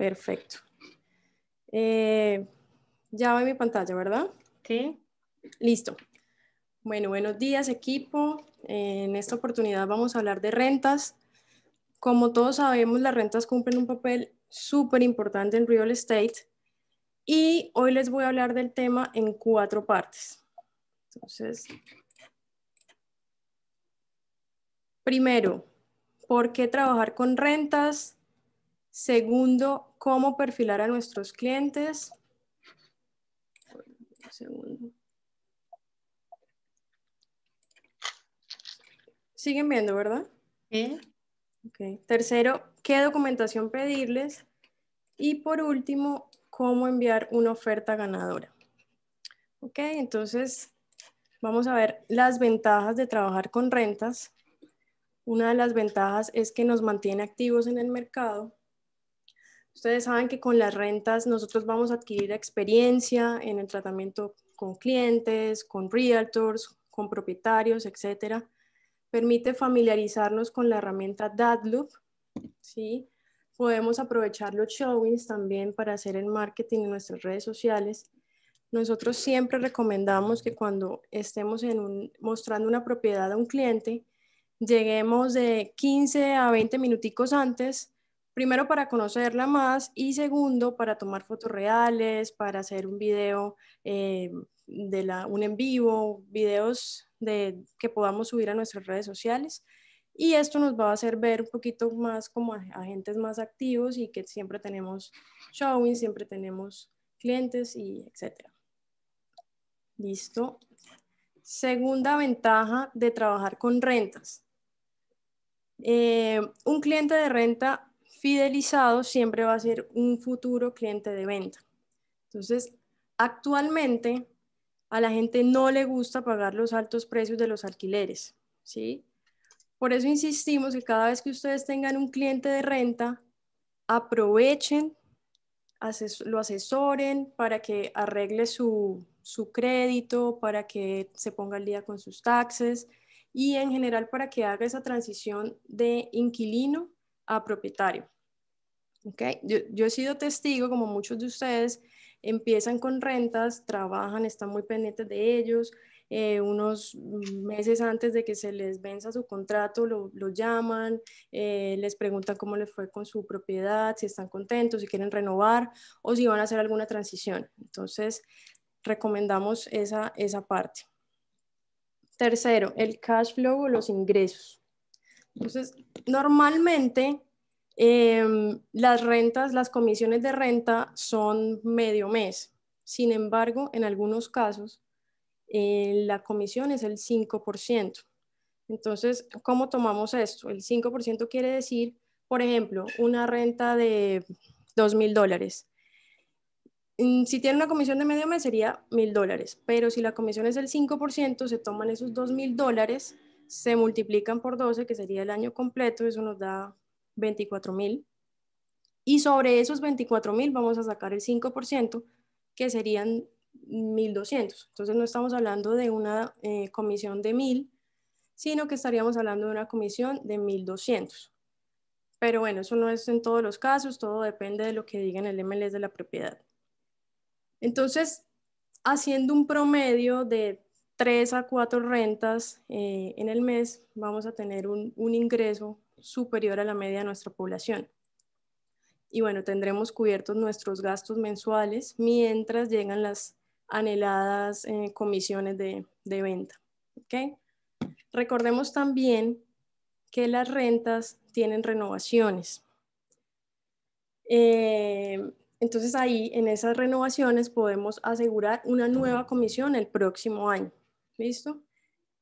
Perfecto. Eh, ya ve mi pantalla, ¿verdad? Sí. Listo. Bueno, buenos días equipo. En esta oportunidad vamos a hablar de rentas. Como todos sabemos, las rentas cumplen un papel súper importante en real estate y hoy les voy a hablar del tema en cuatro partes. Entonces, primero, ¿por qué trabajar con rentas? Segundo, cómo perfilar a nuestros clientes. segundo. Siguen viendo, ¿verdad? Sí. Tercero, qué documentación pedirles. Y por último, cómo enviar una oferta ganadora. Ok, entonces vamos a ver las ventajas de trabajar con rentas. Una de las ventajas es que nos mantiene activos en el mercado Ustedes saben que con las rentas nosotros vamos a adquirir experiencia en el tratamiento con clientes, con realtors, con propietarios, etc. Permite familiarizarnos con la herramienta Datloop, ¿sí? Podemos aprovechar los showings también para hacer el marketing en nuestras redes sociales. Nosotros siempre recomendamos que cuando estemos mostrando una propiedad a un cliente, lleguemos de 15 a 20 minuticos antes primero para conocerla más y segundo para tomar fotos reales, para hacer un video eh, de la, un en vivo, videos de, que podamos subir a nuestras redes sociales. Y esto nos va a hacer ver un poquito más como agentes más activos y que siempre tenemos showing, siempre tenemos clientes y etcétera. Listo. Segunda ventaja de trabajar con rentas. Eh, un cliente de renta fidelizado siempre va a ser un futuro cliente de venta. Entonces, actualmente a la gente no le gusta pagar los altos precios de los alquileres, ¿sí? Por eso insistimos que cada vez que ustedes tengan un cliente de renta, aprovechen, lo asesoren para que arregle su, su crédito, para que se ponga al día con sus taxes y en general para que haga esa transición de inquilino a propietario. Okay. Yo, he sido testigo, como muchos de ustedes, empiezan con rentas, trabajan, están muy pendientes de ellos. Eh, unos meses antes de que se les venza su contrato, lo, llaman, eh, les preguntan cómo les fue con su propiedad, si están contentos, si quieren renovar o si van a hacer alguna transición. Entonces, recomendamos esa, esa parte. Tercero, el cash flow o los ingresos. Entonces, normalmente em, las rentas, las comisiones de renta son medio mes. Sin embargo, en algunos casos, eh, la comisión es el 5%. Entonces, ¿cómo tomamos esto? El 5% quiere decir, por ejemplo, una renta de 2.000 mil dólares. Mm, si tiene una comisión de medio mes sería mil dólares, pero si la comisión es el 5%, se toman esos 2.000 mil dólares se multiplican por 12, que sería el año completo, eso nos da 24.000. mil. Y sobre esos 24.000 mil vamos a sacar el 5%, que serían 1.200. Entonces no estamos hablando de una eh, comisión de 1.000, sino que estaríamos hablando de una comisión de 1.200. Pero bueno, eso no es en todos los casos, todo depende de lo que diga en el MLS de la propiedad. Entonces, haciendo un promedio de tres a cuatro rentas eh, en el mes, vamos a tener un, ingreso superior a la media de nuestra población. Y bueno, tendremos cubiertos nuestros gastos mensuales mientras llegan las anheladas eh, comisiones de, venta. Recordemos también que las rentas tienen renovaciones. Eh, entonces ahí en esas renovaciones podemos asegurar una nueva comisión el próximo año. ¿Listo?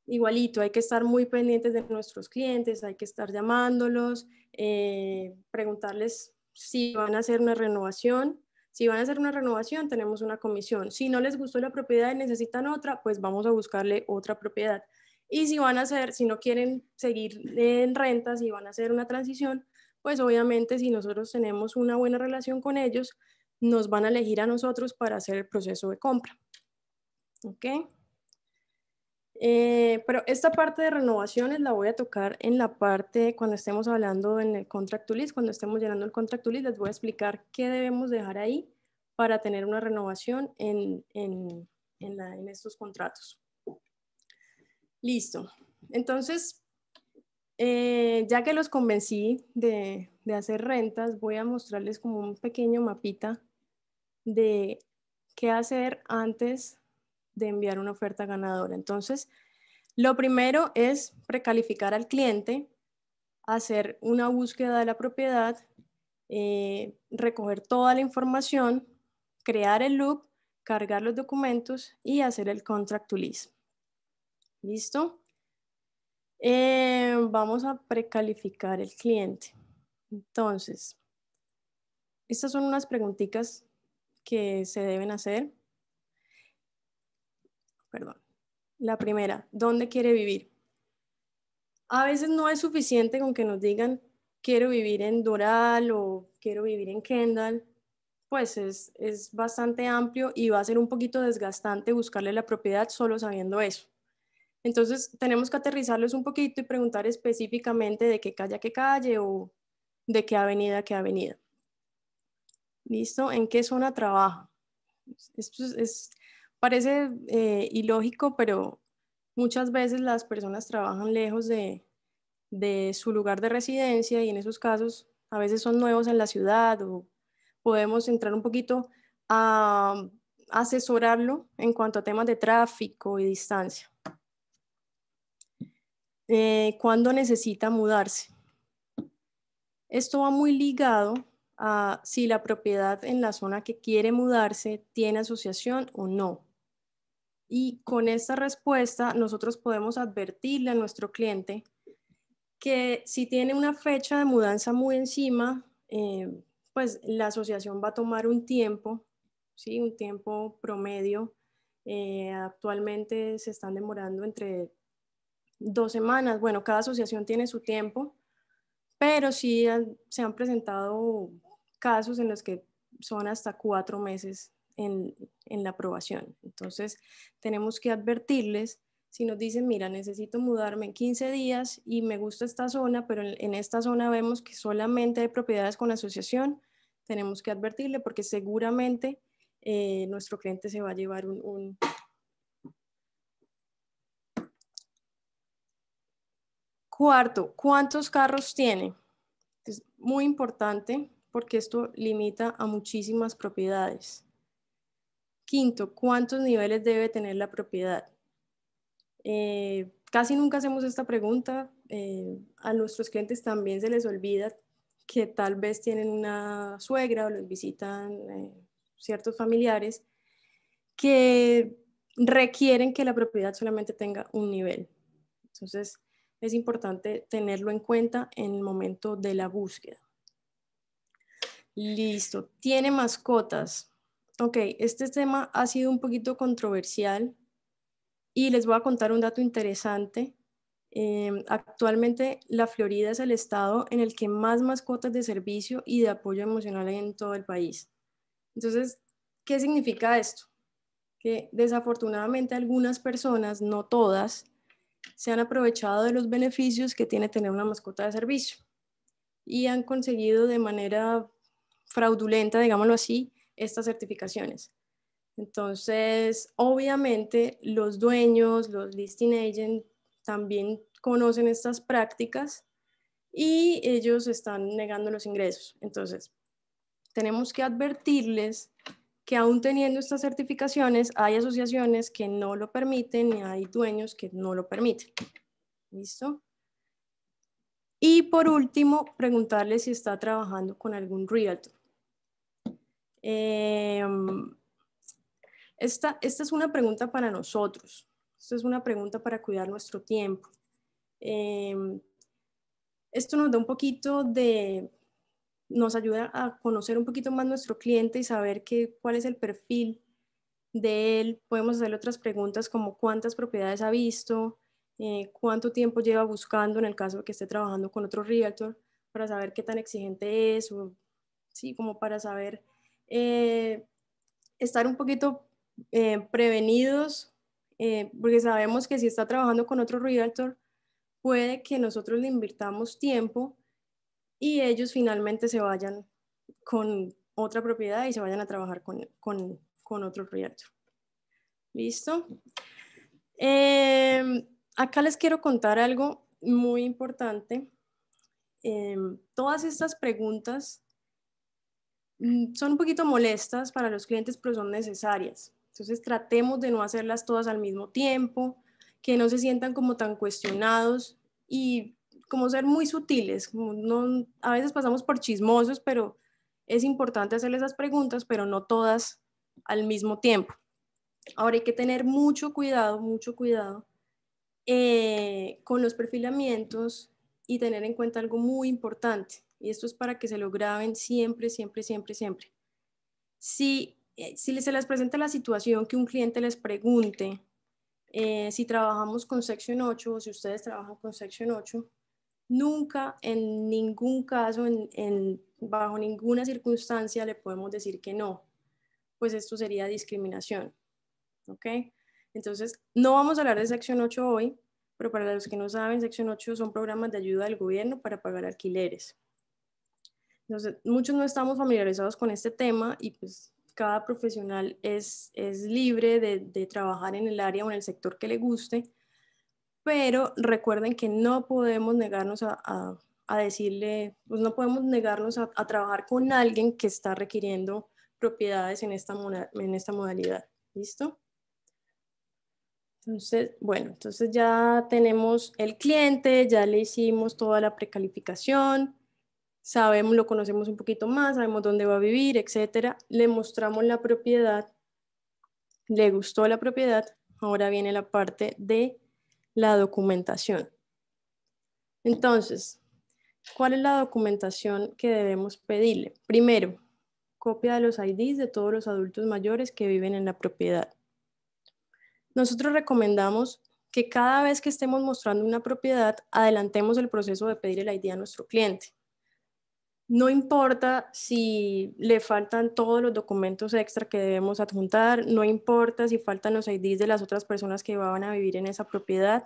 Igualito, hay que estar muy pendientes de nuestros clientes, hay que estar llamándolos, eh, preguntarles si van a hacer una renovación. Si van a hacer una renovación, tenemos una comisión. Si no les gustó la propiedad y necesitan otra, pues vamos a buscarle otra propiedad. Y si van a hacer, si no quieren seguir en rentas si y van a hacer una transición, pues obviamente si nosotros tenemos una buena relación con ellos, nos van a elegir a nosotros para hacer el proceso de compra. ¿Ok? Eh, pero esta parte de renovaciones la voy a tocar en la parte cuando estemos hablando en el contract list, cuando estemos llenando el contract list, les voy a explicar qué debemos dejar ahí para tener una renovación en, en, en, estos contratos. Listo. Entonces, eh, ya que los convencí de, de hacer rentas, voy a mostrarles como un pequeño mapita de qué hacer antes de enviar una oferta ganadora. Entonces, lo primero es precalificar al cliente, hacer una búsqueda de la propiedad, eh, recoger toda la información, crear el loop, cargar los documentos y hacer el contract to lease. ¿Listo? Eh, vamos a precalificar el cliente. Entonces, estas son unas preguntitas que se deben hacer perdón. La primera, ¿dónde quiere vivir? A veces no es suficiente con que nos digan, quiero vivir en Doral o quiero vivir en Kendall. Pues es, bastante amplio y va a ser un poquito desgastante buscarle la propiedad solo sabiendo eso. Entonces tenemos que aterrizarlos un poquito y preguntar específicamente de qué calle a qué calle o de qué avenida a qué avenida. ¿Listo? ¿En qué zona trabaja? Esto es, Parece eh, ilógico, pero muchas veces las personas trabajan lejos de, su lugar de residencia y en esos casos a veces son nuevos en la ciudad o podemos entrar un poquito a asesorarlo en cuanto a temas de tráfico y distancia. Eh, ¿Cuándo necesita mudarse? Esto va muy ligado a si la propiedad en la zona que quiere mudarse tiene asociación o no. Y con esta respuesta nosotros podemos advertirle a nuestro cliente que si tiene una fecha de mudanza muy encima, eh, pues la asociación va a tomar un tiempo, ¿sí? un tiempo promedio. Eh, actualmente se están demorando entre dos semanas. Bueno, cada asociación tiene su tiempo, pero sí se han presentado casos en los que son hasta cuatro meses en, la aprobación. Entonces, tenemos que advertirles si nos dicen, mira, necesito mudarme en 15 días y me gusta esta zona, pero en, esta zona vemos que solamente hay propiedades con asociación, tenemos que advertirle porque seguramente eh, nuestro cliente se va a llevar un, un... Cuarto, ¿cuántos carros tiene? Es muy importante porque esto limita a muchísimas propiedades. Quinto, ¿cuántos niveles debe tener la propiedad? Eh, casi nunca hacemos esta pregunta. Eh, a nuestros clientes también se les olvida que tal vez tienen una suegra o los visitan eh, ciertos familiares que requieren que la propiedad solamente tenga un nivel. Entonces, es importante tenerlo en cuenta en el momento de la búsqueda. Listo. ¿Tiene mascotas? Ok, este tema ha sido un poquito controversial y les voy a contar un dato interesante. Em, actualmente la Florida es el estado en el que más mascotas de servicio y de apoyo emocional hay en todo el país. Entonces, ¿qué significa esto? Que desafortunadamente algunas personas, no todas, se han aprovechado de los beneficios que tiene tener una mascota de servicio y han conseguido de manera fraudulenta, digámoslo así, estas certificaciones. Entonces, obviamente, los dueños, los listing agents, también conocen estas prácticas y ellos están negando los ingresos. Entonces, tenemos que advertirles que aún teniendo estas certificaciones, hay asociaciones que no lo permiten y hay dueños que no lo permiten. ¿Listo? Y por último, preguntarles si está trabajando con algún realtor. Em, esta, esta, es una pregunta para nosotros, esta es una pregunta para cuidar nuestro tiempo. Em, esto nos da un poquito de, nos ayuda a conocer un poquito más nuestro cliente y saber que, cuál es el perfil de él. Podemos hacerle otras preguntas como cuántas propiedades ha visto, eh, cuánto tiempo lleva buscando en el caso de que esté trabajando con otro realtor para saber qué tan exigente es o sí, como para saber eh, estar un poquito eh, prevenidos, eh, porque sabemos que si está trabajando con otro realtor, puede que nosotros le invirtamos tiempo y ellos finalmente se vayan con otra propiedad y se vayan a trabajar con, otro realtor. ¿Listo? Em, acá les quiero contar algo muy importante. Em, todas estas preguntas Mm, son un poquito molestas para los clientes, pero son necesarias. Entonces tratemos de no hacerlas todas al mismo tiempo, que no se sientan como tan cuestionados y como ser muy sutiles. no, a veces pasamos por chismosos, pero es importante hacerles esas preguntas, pero no todas al mismo tiempo. Ahora hay que tener mucho cuidado, mucho cuidado eh, con los perfilamientos y tener en cuenta algo muy importante y esto es para que se lo graben siempre, siempre, siempre, siempre. Si, eh, se les presenta la situación que un cliente les pregunte eh, si trabajamos con Sección 8 o si ustedes trabajan con Sección 8, nunca, en ningún caso, bajo ninguna circunstancia le podemos decir que no, pues esto sería discriminación. ¿Ok? Entonces, no vamos a hablar de Sección 8 hoy, pero para los que no saben, Sección 8 son programas de ayuda del gobierno para pagar alquileres. Entonces, muchos no estamos familiarizados con este tema y pues cada profesional es, libre de, trabajar en el área o en el sector que le guste, pero recuerden que no podemos negarnos a, decirle, pues no podemos negarnos a, trabajar con alguien que está requiriendo propiedades en esta, en esta modalidad. ¿Listo? Entonces, bueno, entonces ya tenemos el cliente, ya le hicimos toda la precalificación, sabemos, lo conocemos un poquito más, sabemos dónde va a vivir, etcétera. Le mostramos la propiedad, le gustó la propiedad. Ahora viene la parte de la documentación. Entonces, ¿cuál es la documentación que debemos pedirle? Primero, copia de los IDs de todos los adultos mayores que viven en la propiedad. Nosotros recomendamos que cada vez que estemos mostrando una propiedad, adelantemos el proceso de pedir el ID a nuestro cliente. No importa si le faltan todos los documentos extra que debemos adjuntar, no importa si faltan los IDs de las otras personas que van a vivir en esa propiedad,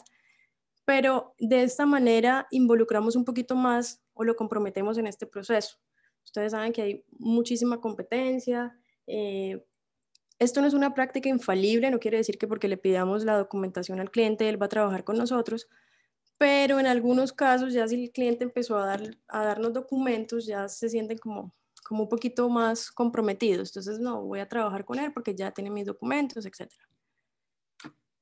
pero de esta manera involucramos un poquito más o lo comprometemos en este proceso. Ustedes saben que hay muchísima competencia. Eh, esto no es una práctica infalible, no quiere decir que porque le pidamos la documentación al cliente, él va a trabajar con nosotros, pero en algunos casos ya si el cliente empezó a, dar, a darnos documentos, ya se sienten como, un poquito más comprometidos. Entonces, no, voy a trabajar con él porque ya tiene mis documentos, etc.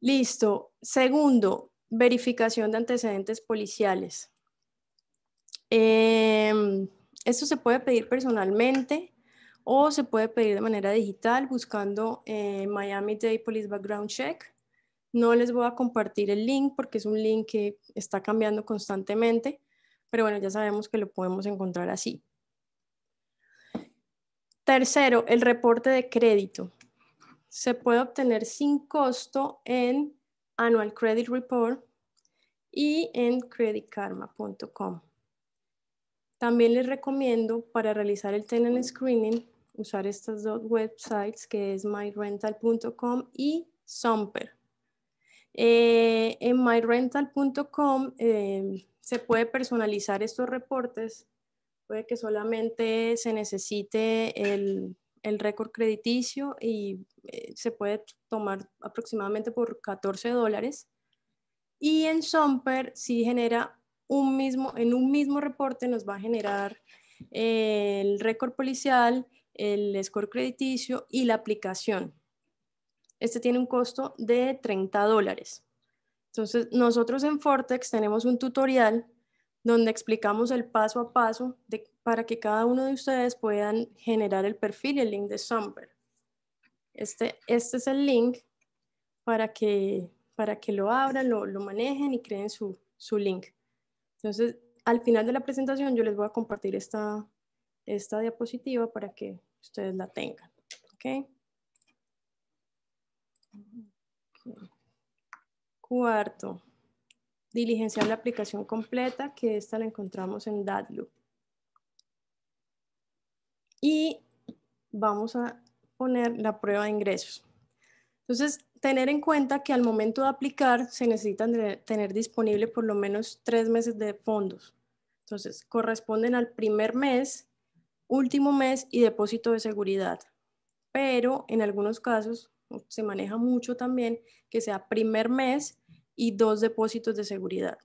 Listo. Segundo, verificación de antecedentes policiales. Em, esto se puede pedir personalmente o se puede pedir de manera digital buscando eh, Miami Day Police Background Check no les voy a compartir el link porque es un link que está cambiando constantemente, pero bueno, ya sabemos que lo podemos encontrar así. Tercero, el reporte de crédito. Se puede obtener sin costo en Annual Credit Report y en creditkarma.com. También les recomiendo para realizar el tenant screening usar estas dos websites que es myrental.com y Somper. Eh, en myrental.com eh, se puede personalizar estos reportes. Puede que solamente se necesite el, el récord crediticio y eh, se puede tomar aproximadamente por 14 dólares. Y en Somper si genera un mismo, en un mismo reporte nos va a generar el récord policial, el score crediticio y la aplicación. Este tiene un costo de 30 dólares. Entonces, nosotros en Fortex tenemos un tutorial donde explicamos el paso a paso para que cada uno de ustedes puedan generar el perfil y el link de Somber. Este, este es el link para que, para que lo abran, lo, lo manejen y creen su, su, link. Entonces, al final de la presentación yo les voy a compartir esta, esta diapositiva para que ustedes la tengan. ¿okay? Cuarto, diligenciar la aplicación completa, que esta la encontramos en Datloop. Y vamos a poner la prueba de ingresos. Entonces, tener en cuenta que al momento de aplicar se necesitan tener disponible por lo menos tres meses de fondos. Entonces, corresponden al primer mes, último mes y depósito de seguridad. Pero en algunos casos se maneja mucho también, que sea primer mes y dos depósitos de seguridad.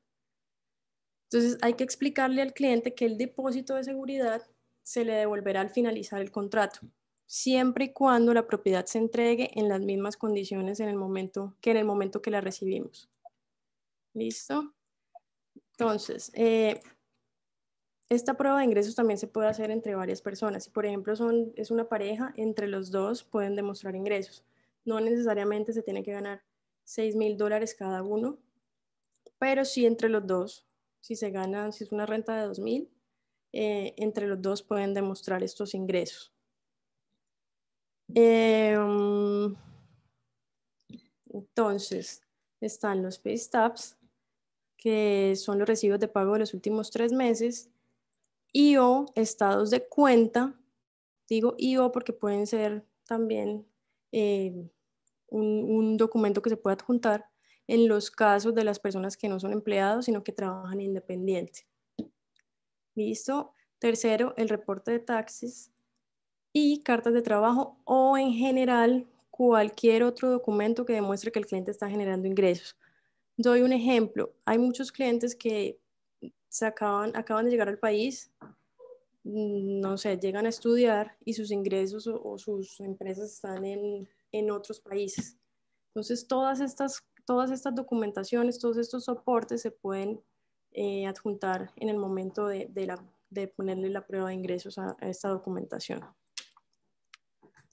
Entonces hay que explicarle al cliente que el depósito de seguridad se le devolverá al finalizar el contrato, siempre y cuando la propiedad se entregue en las mismas condiciones en el momento, que en el momento que la recibimos. ¿Listo? Entonces, eh, esta prueba de ingresos también se puede hacer entre varias personas. Si, por ejemplo, son, es una pareja, entre los dos pueden demostrar ingresos. No necesariamente se tiene que ganar 6.000 mil dólares cada uno, pero sí entre los dos, si se ganan, si es una renta de 2.000, eh, entre los dos pueden demostrar estos ingresos. Em, entonces, están los pay que son los recibos de pago de los últimos tres meses, y o estados de cuenta, digo y o porque pueden ser también eh, un, documento que se pueda adjuntar en los casos de las personas que no son empleados, sino que trabajan independiente. Listo. Tercero, el reporte de taxis y cartas de trabajo o en general cualquier otro documento que demuestre que el cliente está generando ingresos. Doy un ejemplo. Hay muchos clientes que se acaban, de llegar al país, mm, no sé, llegan a estudiar y sus ingresos o sus empresas están en en otros países. Entonces, todas estas, todas estas documentaciones, todos estos soportes se pueden eh, adjuntar en el momento de, de, ponerle la prueba de ingresos a, esta documentación.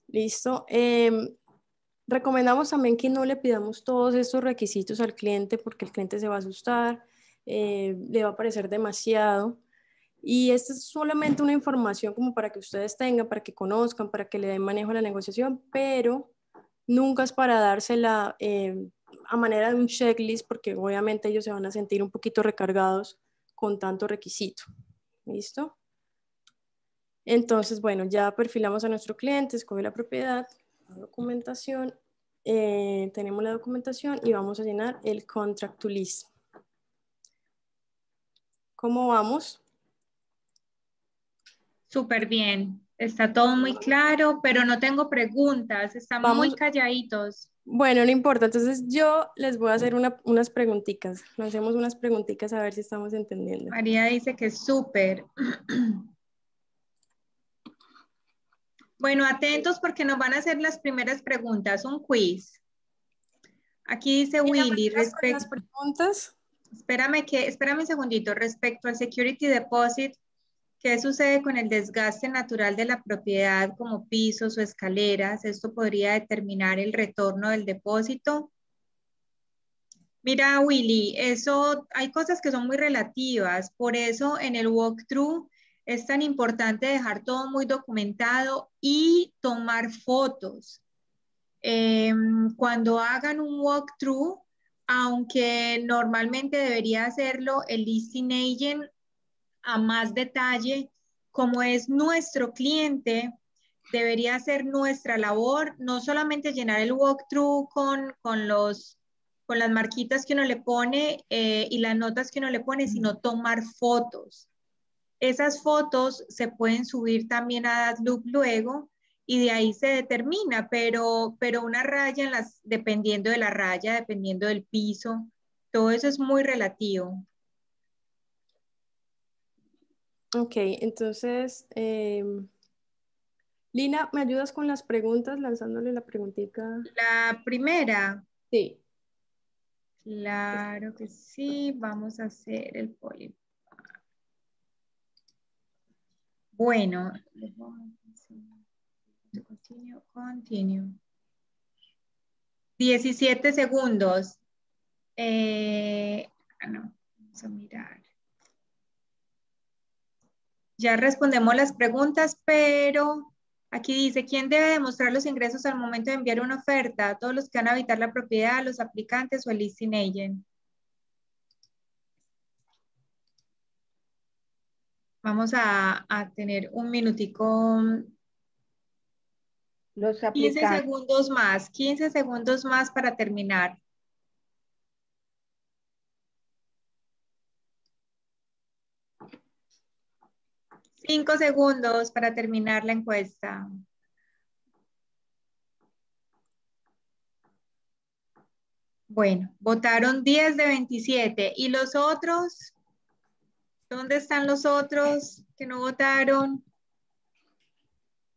Listo. Em, recomendamos también que no le pidamos todos estos requisitos al cliente porque el cliente se va a asustar, eh, le va a parecer demasiado. Y esta es solamente una información como para que ustedes tengan, para que conozcan, para que le den manejo a la negociación, pero nunca es para dársela eh, a manera de un checklist, porque obviamente ellos se van a sentir un poquito recargados con tanto requisito. ¿Listo? Entonces, bueno, ya perfilamos a nuestro cliente, escoge la propiedad, la documentación, eh, tenemos la documentación y vamos a llenar el contract to list. ¿Cómo vamos? Súper bien. Está todo muy claro, pero no tengo preguntas, están muy calladitos. Bueno, no importa, entonces yo les voy a hacer unas preguntitas. Nos hacemos unas preguntitas a ver si estamos entendiendo. María dice que es súper. Bueno, atentos porque nos van a hacer las primeras preguntas, un quiz. Aquí dice Willy, respecto... preguntas? Espérame, que, espérame un segundito. Respecto al security deposit, ¿Qué sucede con el desgaste natural de la propiedad como pisos o escaleras? ¿Esto podría determinar el retorno del depósito? Mira, Willy, eso hay cosas que son muy relativas, por eso en el walkthrough es tan importante dejar todo muy documentado y tomar fotos. Em, cuando hagan un walkthrough, aunque normalmente debería hacerlo el listing agent a más detalle como es nuestro cliente, debería ser nuestra labor, no solamente llenar el walkthrough con, con, los, con las marquitas que uno le pone eh, y las notas que uno le pone, sino tomar fotos. Esas fotos se pueden subir también a Loop luego y de ahí se determina, pero, pero una raya, en las, dependiendo de la raya, dependiendo del piso, todo eso es muy relativo. Ok, entonces, em, Lina, ¿me ayudas con las preguntas, lanzándole la preguntita? La primera. Sí. Claro que sí, vamos a hacer el poli. Bueno, continuo, continuo. 17 segundos. Eh, ah, no, vamos a mirar. Ya respondemos las preguntas, pero aquí dice, ¿quién debe demostrar los ingresos al momento de enviar una oferta? ¿A todos los que van a habitar la propiedad, los aplicantes o el listing agent? Vamos a, tener un minutico. Los 15 segundos más, 15 segundos más para terminar. Cinco segundos para terminar la encuesta. Bueno, votaron 10 de 27. ¿Y los otros? ¿Dónde están los otros que no votaron?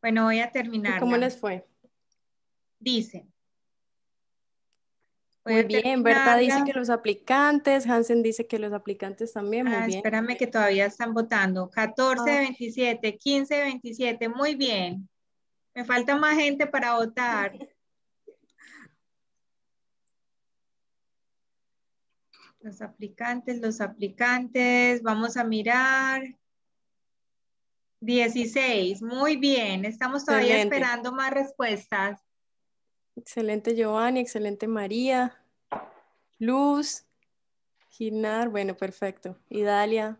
Bueno, voy a terminar. ¿Cómo les fue? Dicen, muy bien, Berta dice que los aplicantes, Hansen dice que los aplicantes también, muy ah, Espérame que todavía están votando. 14 de 27, 15 de 27, muy bien. Me falta más gente para votar. Los aplicantes, los aplicantes, vamos a mirar. 16, muy bien, estamos todavía esperando más respuestas. Excelente Giovanni, excelente María, Luz, Ginar, bueno, perfecto. Y Dalia,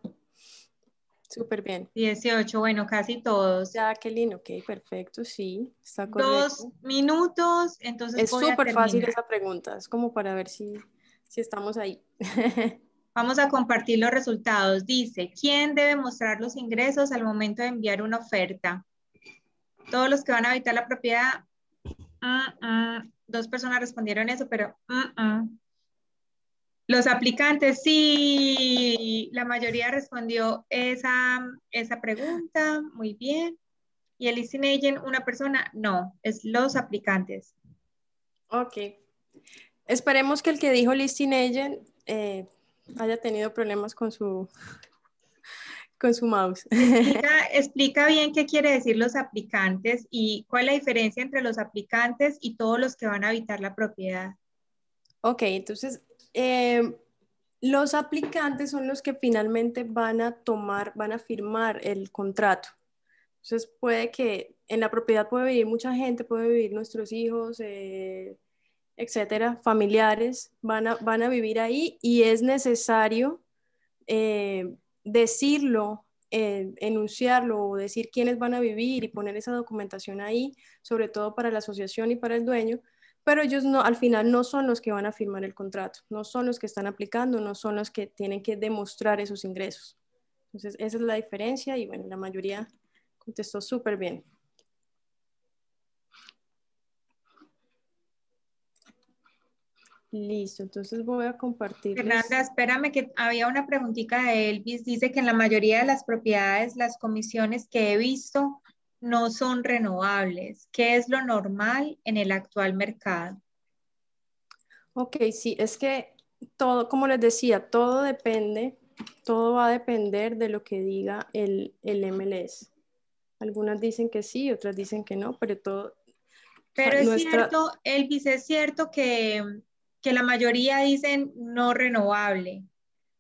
súper bien. 18, bueno, casi todos. Jacqueline, ok, perfecto, sí, está correcto. Dos minutos, entonces. Es súper fácil esa pregunta, es como para ver si, si estamos ahí. Vamos a compartir los resultados. Dice, ¿quién debe mostrar los ingresos al momento de enviar una oferta? Todos los que van a habitar la propiedad Ah, ah, dos personas respondieron eso, pero ah, los aplicantes, sí, la mayoría respondió esa, esa pregunta, muy bien. Y el listing agent, una persona, no, es los aplicantes. Ok. Esperemos que el que dijo listing agent eh, haya tenido problemas con su, su mouse. Explica, bien qué quiere decir los aplicantes y cuál es la diferencia entre los aplicantes y todos los que van a habitar la propiedad. Ok, entonces eh, los aplicantes son los que finalmente van a tomar, van a firmar el contrato. Entonces puede que en la propiedad puede vivir mucha gente, puede vivir nuestros hijos, eh, etcétera, familiares, van a, van a vivir ahí y es necesario eh, decirlo, eh, enunciarlo o decir quiénes van a vivir y poner esa documentación ahí, sobre todo para la asociación y para el dueño, pero ellos no, al final no son los que van a firmar el contrato, no son los que están aplicando, no son los que tienen que demostrar esos ingresos. Entonces, esa es la diferencia y bueno, la mayoría contestó súper bien. Listo, entonces voy a compartir. Fernanda, espérame que había una preguntita de Elvis. Dice que en la mayoría de las propiedades las comisiones que he visto no son renovables. ¿Qué es lo normal en el actual mercado? Ok, sí, es que todo, como les decía, todo depende, todo va a depender de lo que diga el, MLS. Algunas dicen que sí, otras dicen que no, pero todo... Pero es cierto, Elvis, es cierto que que la mayoría dicen no renovable,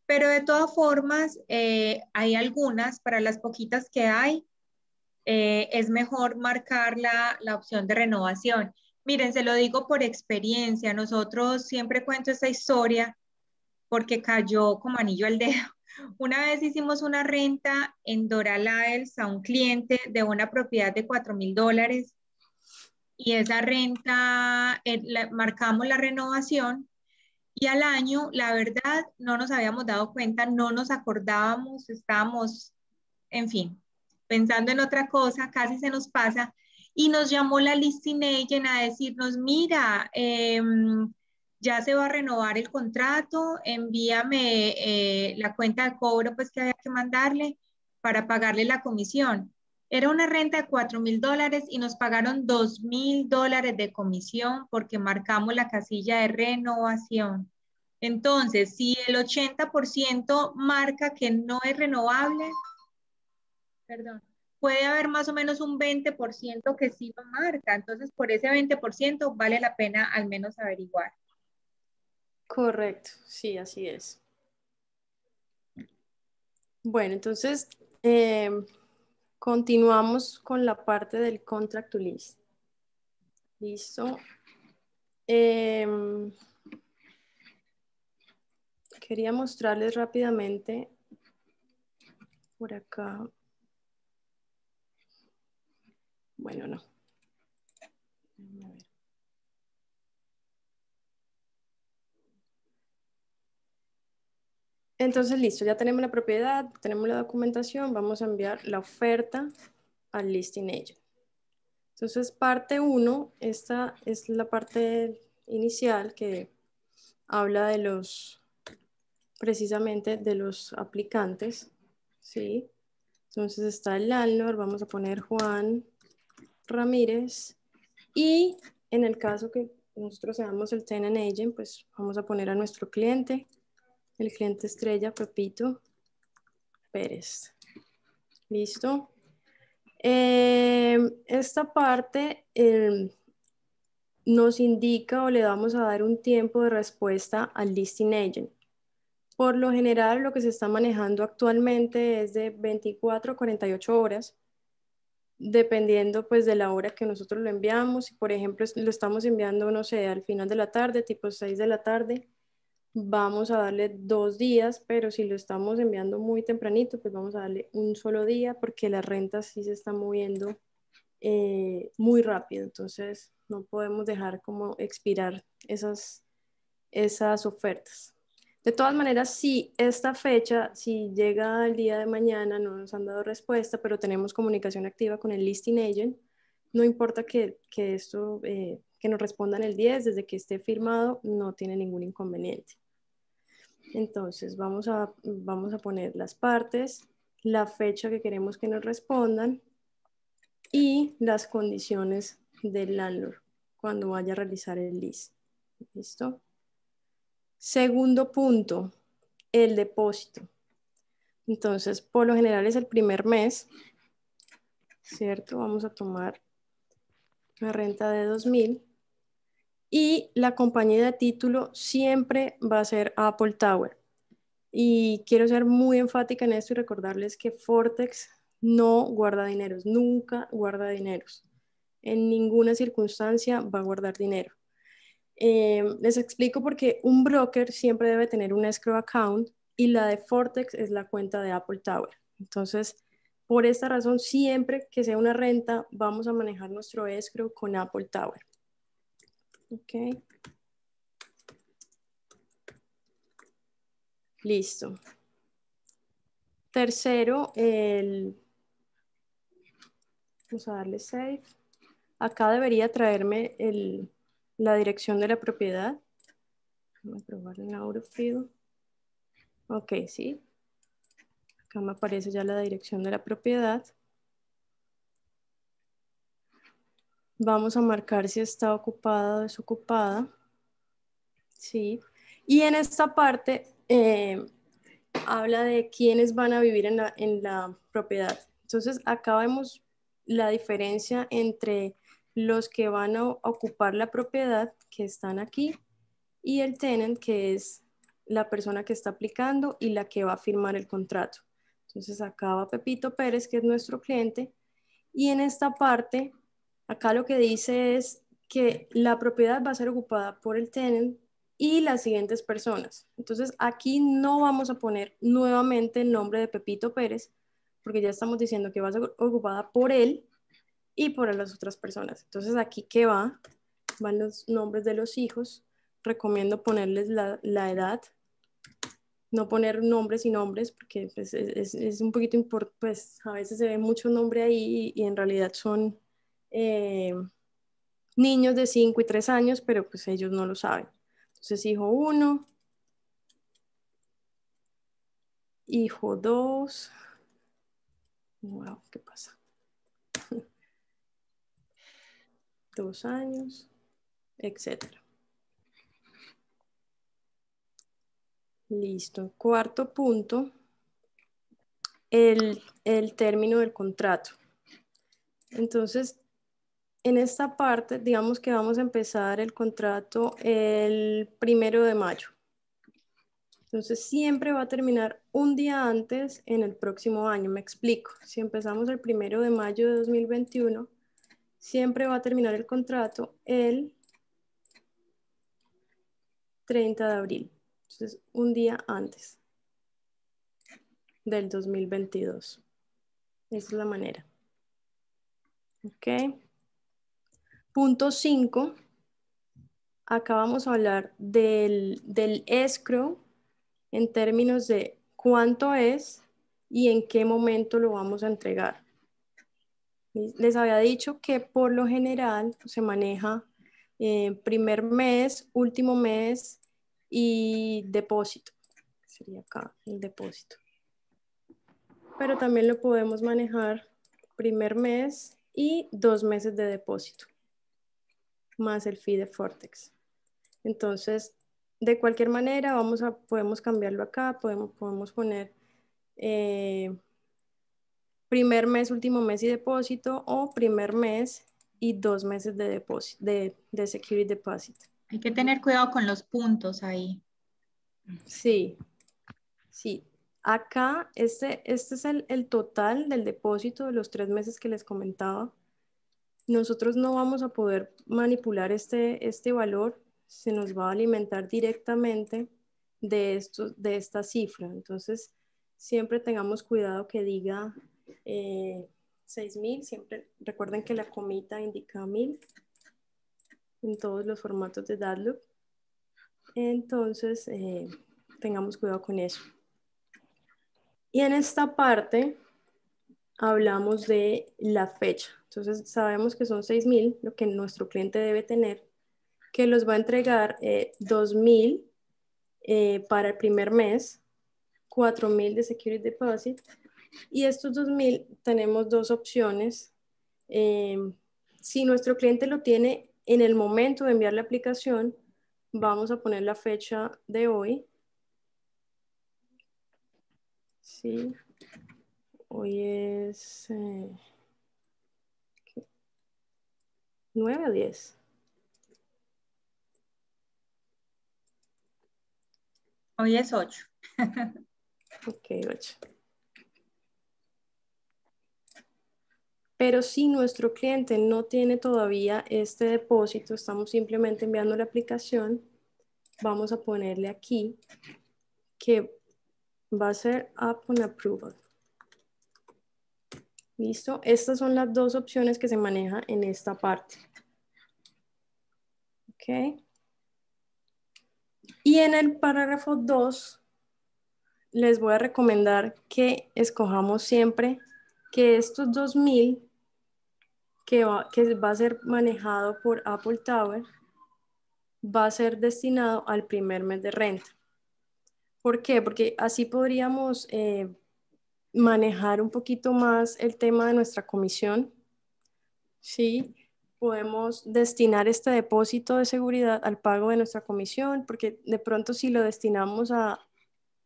pero de todas formas eh, hay algunas, para las poquitas que hay, eh, es mejor marcar la, la opción de renovación. Miren, se lo digo por experiencia, nosotros siempre cuento esta historia porque cayó como anillo al dedo. Una vez hicimos una renta en Doraliles a un cliente de una propiedad de 4 mil dólares y esa renta, eh, marcamos la renovación y al año, la verdad, no nos habíamos dado cuenta, no nos acordábamos, estábamos, en fin, pensando en otra cosa, casi se nos pasa. Y nos llamó la listing agent a decirnos, mira, em, ya se va a renovar el contrato, envíame eh, la cuenta de cobro pues que había que mandarle para pagarle la comisión. Era una renta de 4.000 mil dólares y nos pagaron 2.000 mil dólares de comisión porque marcamos la casilla de renovación. Entonces, si el 80% marca que no es renovable, perdón, puede haber más o menos un 20% que sí lo marca. Entonces, por ese 20% vale la pena al menos averiguar. Correcto, sí, así es. Bueno, entonces, em, Continuamos con la parte del contract to Listo. Em, quería mostrarles rápidamente por acá. Bueno, no. Entonces, listo, ya tenemos la propiedad, tenemos la documentación, vamos a enviar la oferta al listing agent. Entonces, parte 1, esta es la parte inicial que habla de los, precisamente de los aplicantes, ¿sí? Entonces está el landlord, vamos a poner Juan Ramírez y en el caso que nosotros seamos el tenant agent, pues vamos a poner a nuestro cliente, el cliente estrella Pepito Pérez. ¿Listo? Eh, esta parte em, nos indica o le vamos a dar un tiempo de respuesta al listing agent. Por lo general, lo que se está manejando actualmente es de 24 a 48 horas, dependiendo pues de la hora que nosotros lo enviamos. Si, por ejemplo, lo estamos enviando, no sé, al final de la tarde, tipo 6 de la tarde, vamos a darle dos días, pero si lo estamos enviando muy tempranito, pues vamos a darle un solo día porque la renta sí se está moviendo eh, muy rápido. Entonces, no podemos dejar como expirar esas, esas ofertas. De todas maneras, si esta fecha, si llega el día de mañana, no nos han dado respuesta, pero tenemos comunicación activa con el listing agent, no importa que, que esto, eh, que nos respondan el 10, desde que esté firmado, no tiene ningún inconveniente. Entonces vamos a, poner las partes, la fecha que queremos que nos respondan y las condiciones del landlord cuando vaya a realizar el lease. ¿Listo? Segundo punto, el depósito. Entonces, por lo general es el primer mes, ¿cierto? Vamos a tomar la renta de 2000 y la compañía de título siempre va a ser Apple Tower. Y quiero ser muy enfática en esto y recordarles que Fortex no guarda dineros, nunca guarda dineros. En ninguna circunstancia va a guardar dinero. Eh, les explico porque un broker siempre debe tener un escrow account y la de Fortex es la cuenta de Apple Tower. Entonces, por esta razón, siempre que sea una renta, vamos a manejar nuestro escrow con Apple Tower. Ok. Listo. Tercero, el... Vamos a darle save. Acá debería traerme la dirección de la propiedad. Vamos a probar en Ok, sí. Acá me aparece ya la dirección de la propiedad. Vamos a marcar si está ocupada o desocupada. Sí. Y en esta parte eh, habla de quiénes van a vivir en la, en la propiedad. Entonces acá vemos la diferencia entre los que van a ocupar la propiedad, que están aquí, y el tenant, que es la persona que está aplicando y la que va a firmar el contrato. Entonces acá va Pepito Pérez, que es nuestro cliente, y en esta parte Acá lo que dice es que la propiedad va a ser ocupada por el tenant y las siguientes personas. Entonces aquí no vamos a poner nuevamente el nombre de Pepito Pérez, porque ya estamos diciendo que va a ser ocupada por él y por las otras personas. Entonces aquí que va, van los nombres de los hijos. Recomiendo ponerles la, edad, no poner nombres y nombres, porque pues, es, un poquito importante, pues a veces se ve mucho nombre ahí y en realidad son eh, niños de 5 y 3 años, pero pues ellos no lo saben. Entonces, hijo 1, hijo 2. Wow, ¿qué pasa? Dos años, etcétera. Listo. Cuarto punto, el, el término del contrato. Entonces, en esta parte, digamos que vamos a empezar el contrato el primero de mayo. Entonces siempre va a terminar un día antes en el próximo año. Me explico. Si empezamos el primero de mayo de 2021, siempre va a terminar el contrato el 30 de abril. Entonces un día antes del 2022. Esa es la manera. Punto 5, acá vamos a hablar del, escro en términos de cuánto es y en qué momento lo vamos a entregar. Les había dicho que por lo general se maneja eh, primer mes, último mes y depósito. Sería acá el depósito. Pero también lo podemos manejar primer mes y dos meses de depósito más el fee de Fortex. Entonces, de cualquier manera, vamos a, podemos cambiarlo acá, podemos, podemos poner eh, primer mes, último mes y depósito, o primer mes y dos meses de, depósito, de, security deposit. Hay que tener cuidado con los puntos ahí. Sí, sí. Acá, este, este es el, el total del depósito de los tres meses que les comentaba nosotros no vamos a poder manipular este, este valor, se nos va a alimentar directamente de, de esta cifra. Entonces, siempre tengamos cuidado que diga 6.000, eh, siempre recuerden que la comita indica 1.000 en todos los formatos de datalook Entonces, eh, tengamos cuidado con eso. Y en esta parte hablamos de la fecha. Entonces sabemos que son 6.000 lo que nuestro cliente debe tener, que los va a entregar 2.000 eh, eh, para el primer mes, 4.000 de Security Deposit. Y estos 2.000 tenemos dos opciones. Em, si nuestro cliente lo tiene en el momento de enviar la aplicación, vamos a poner la fecha de hoy. Sí, hoy es... Eh, 9 o 10. 10. Hoy es 8. ok, 8. Pero si nuestro cliente no tiene todavía este depósito, estamos simplemente enviando la aplicación, vamos a ponerle aquí que va a ser up on approval. ¿Listo? Estas son las dos opciones que se maneja en esta parte. ¿Ok? Y en el párrafo 2 les voy a recomendar que escojamos siempre que estos 2000 que va, que va a ser manejado por Apple Tower va a ser destinado al primer mes de renta. ¿Por qué? Porque así podríamos eh, manejar un poquito más el tema de nuestra comisión, ¿sí? Podemos destinar este depósito de seguridad al pago de nuestra comisión, porque de pronto si lo destinamos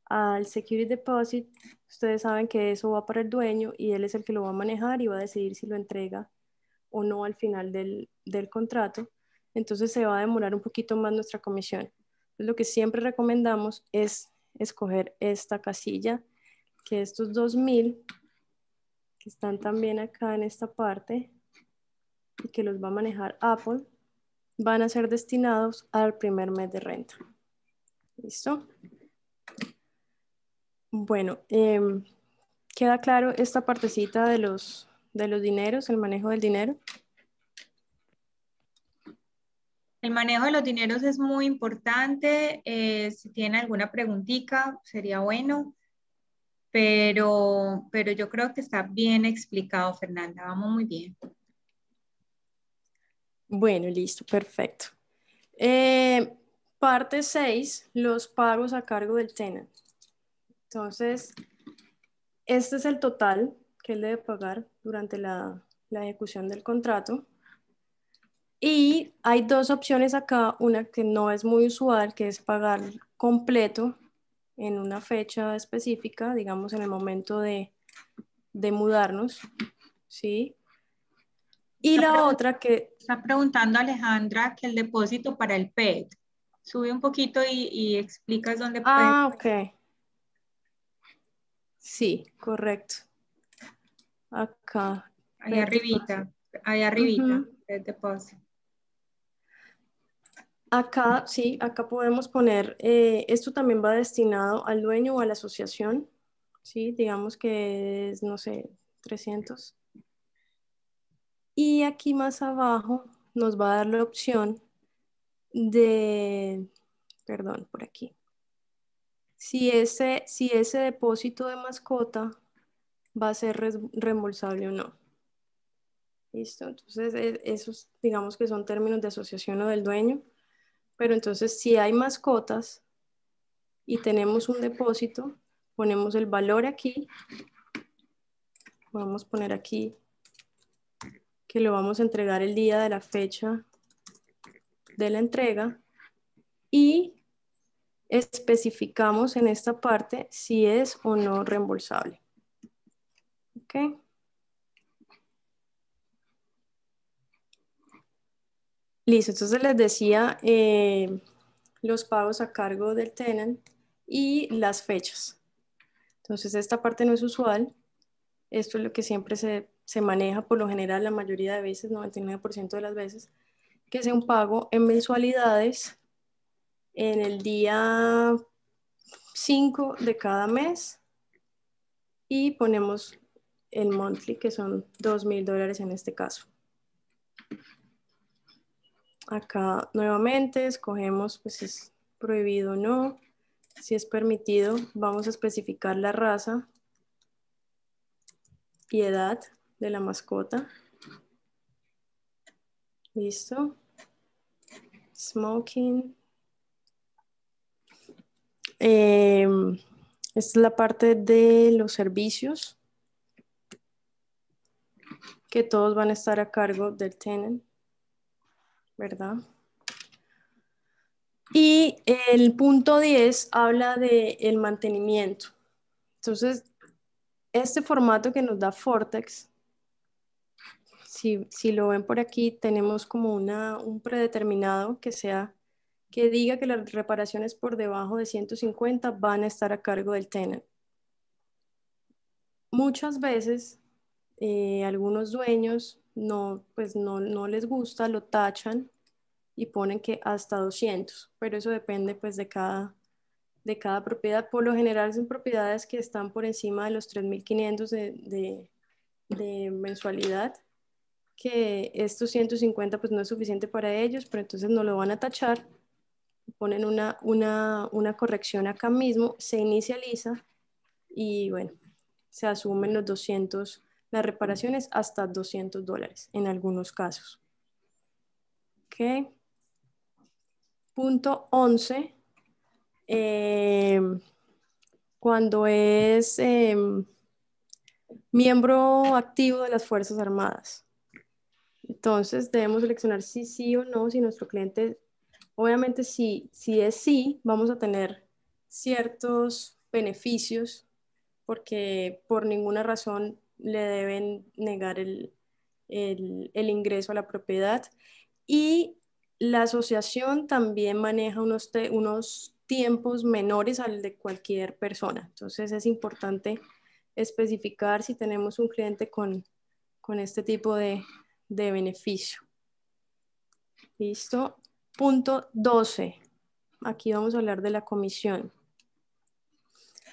al security deposit, ustedes saben que eso va para el dueño y él es el que lo va a manejar y va a decidir si lo entrega o no al final del, del contrato. Entonces se va a demorar un poquito más nuestra comisión. lo que siempre recomendamos es escoger esta casilla que estos 2000 que están también acá en esta parte y que los va a manejar Apple, van a ser destinados al primer mes de renta. ¿Listo? Bueno, em, ¿queda claro esta partecita de los, de los dineros, el manejo del dinero? El manejo de los dineros es muy importante. Eh, si tiene alguna preguntita, sería bueno pero, yo creo que está bien explicado, Fernanda, vamos muy bien. Bueno, listo, perfecto. Eh, parte 6, los pagos a cargo del tenant. Entonces, este es el total que él debe pagar durante la, la ejecución del contrato. Y hay dos opciones acá, una que no es muy usual, que es pagar completo en una fecha específica, digamos en el momento de, mudarnos, ¿sí? Y la otra que... Está preguntando Alejandra que el depósito para el PET. Sube un poquito y, explicas dónde... Ah, ok. Sí, correcto. Acá. Ahí arribita, ahí arribita, el depósito. Acá, sí, acá podemos poner, eh, esto también va destinado al dueño o a la asociación, ¿sí? Digamos que es, no sé, 300. Y aquí más abajo nos va a dar la opción de, perdón, por aquí. Si ese, si ese depósito de mascota va a ser reembolsable o no. Listo, entonces e, esos digamos que son términos de asociación o del dueño. Pero entonces si hay mascotas y tenemos un depósito, ponemos el valor aquí. Vamos a poner aquí que lo vamos a entregar el día de la fecha de la entrega y especificamos en esta parte si es o no reembolsable. ¿Ok? Listo, entonces les decía eh, los pagos a cargo del tenant y las fechas. Entonces esta parte no es usual, esto es lo que siempre se, se maneja por lo general la mayoría de veces, 99% de las veces, que sea un pago en mensualidades en el día 5 de cada mes y ponemos el monthly, que son 2000 mil dólares en este caso. Acá nuevamente escogemos pues, si es prohibido o no. Si es permitido, vamos a especificar la raza y edad de la mascota. Listo. Smoking. Em, esta es la parte de los servicios que todos van a estar a cargo del tenant. ¿verdad? Y el punto 10 habla del el mantenimiento. Entonces, este formato que nos da Fortex, si, lo ven por aquí, tenemos como una, un predeterminado que sea que diga que las reparaciones por debajo de 150 van a estar a cargo del tenant. Muchas veces, eh, algunos dueños no, pues no, les gusta, lo tachan y ponen que hasta 200, pero eso depende pues de cada, de cada propiedad. Por lo general son propiedades que están por encima de los 3.500 de, de, mensualidad, que estos 150 pues no es suficiente para ellos, pero entonces no lo van a tachar, ponen una, una corrección acá mismo, se inicializa y bueno, se asumen los 200 reparación es hasta 200 dólares en algunos casos. ¿Ok? Punto 11. Em, cuando es em, miembro activo de las Fuerzas Armadas. Entonces debemos seleccionar si sí o no, si nuestro cliente, obviamente si, si es sí, vamos a tener ciertos beneficios porque por ninguna razón le deben negar el, ingreso a la propiedad y la asociación también maneja unos, tiempos menores al de cualquier persona. Entonces es importante especificar si tenemos un cliente con, este tipo de beneficio. Listo. Punto 12. Aquí vamos a hablar de la comisión.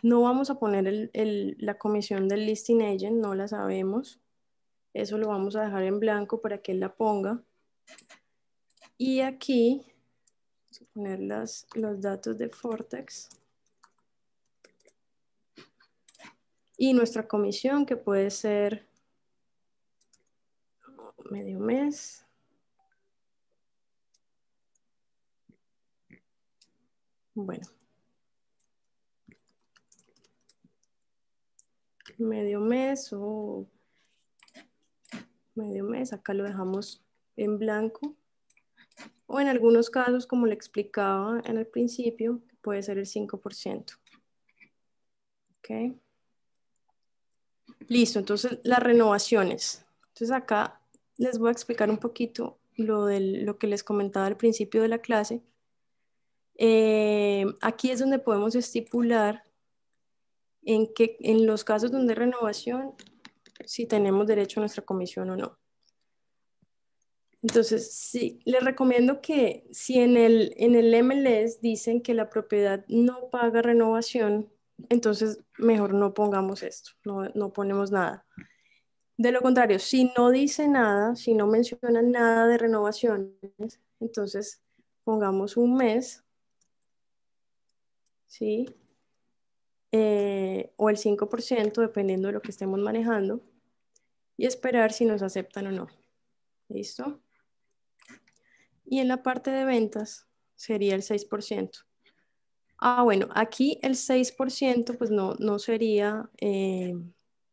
No vamos a poner la comisión del listing agent, no la sabemos. Eso lo vamos a dejar en blanco para que él la ponga. Y aquí, vamos a poner los datos de Fortex. Y nuestra comisión que puede ser medio mes. Bueno, medio mes o medio mes, acá lo dejamos en blanco. O en algunos casos, como le explicaba en el principio, puede ser el 5%. ¿Ok? Listo, entonces las renovaciones. Entonces acá les voy a explicar un poquito lo, del, lo que les comentaba al principio de la clase. Eh, aquí es donde podemos estipular en, que, en los casos donde hay renovación, si tenemos derecho a nuestra comisión o no. Entonces, sí, les recomiendo que si en el, MLS dicen que la propiedad no paga renovación, entonces mejor no pongamos esto, no, ponemos nada. De lo contrario, si no dice nada, si no menciona nada de renovaciones, entonces pongamos un mes, ¿sí? Eh, o el 5%, dependiendo de lo que estemos manejando, y esperar si nos aceptan o no. ¿Listo? Y en la parte de ventas sería el 6%. Ah, bueno, aquí el 6% pues no, sería eh,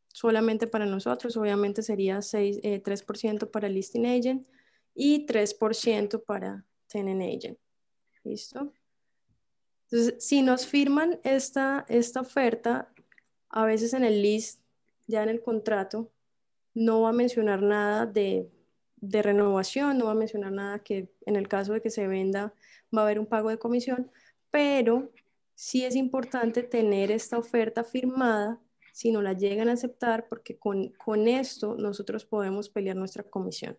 solamente para nosotros, obviamente sería 3% eh, para listing agent y 3% para tenant agent. ¿Listo? Entonces, si nos firman esta, oferta, a veces en el list, ya en el contrato, no va a mencionar nada de, renovación, no va a mencionar nada que en el caso de que se venda va a haber un pago de comisión, pero sí es importante tener esta oferta firmada si no la llegan a aceptar, porque con, esto nosotros podemos pelear nuestra comisión.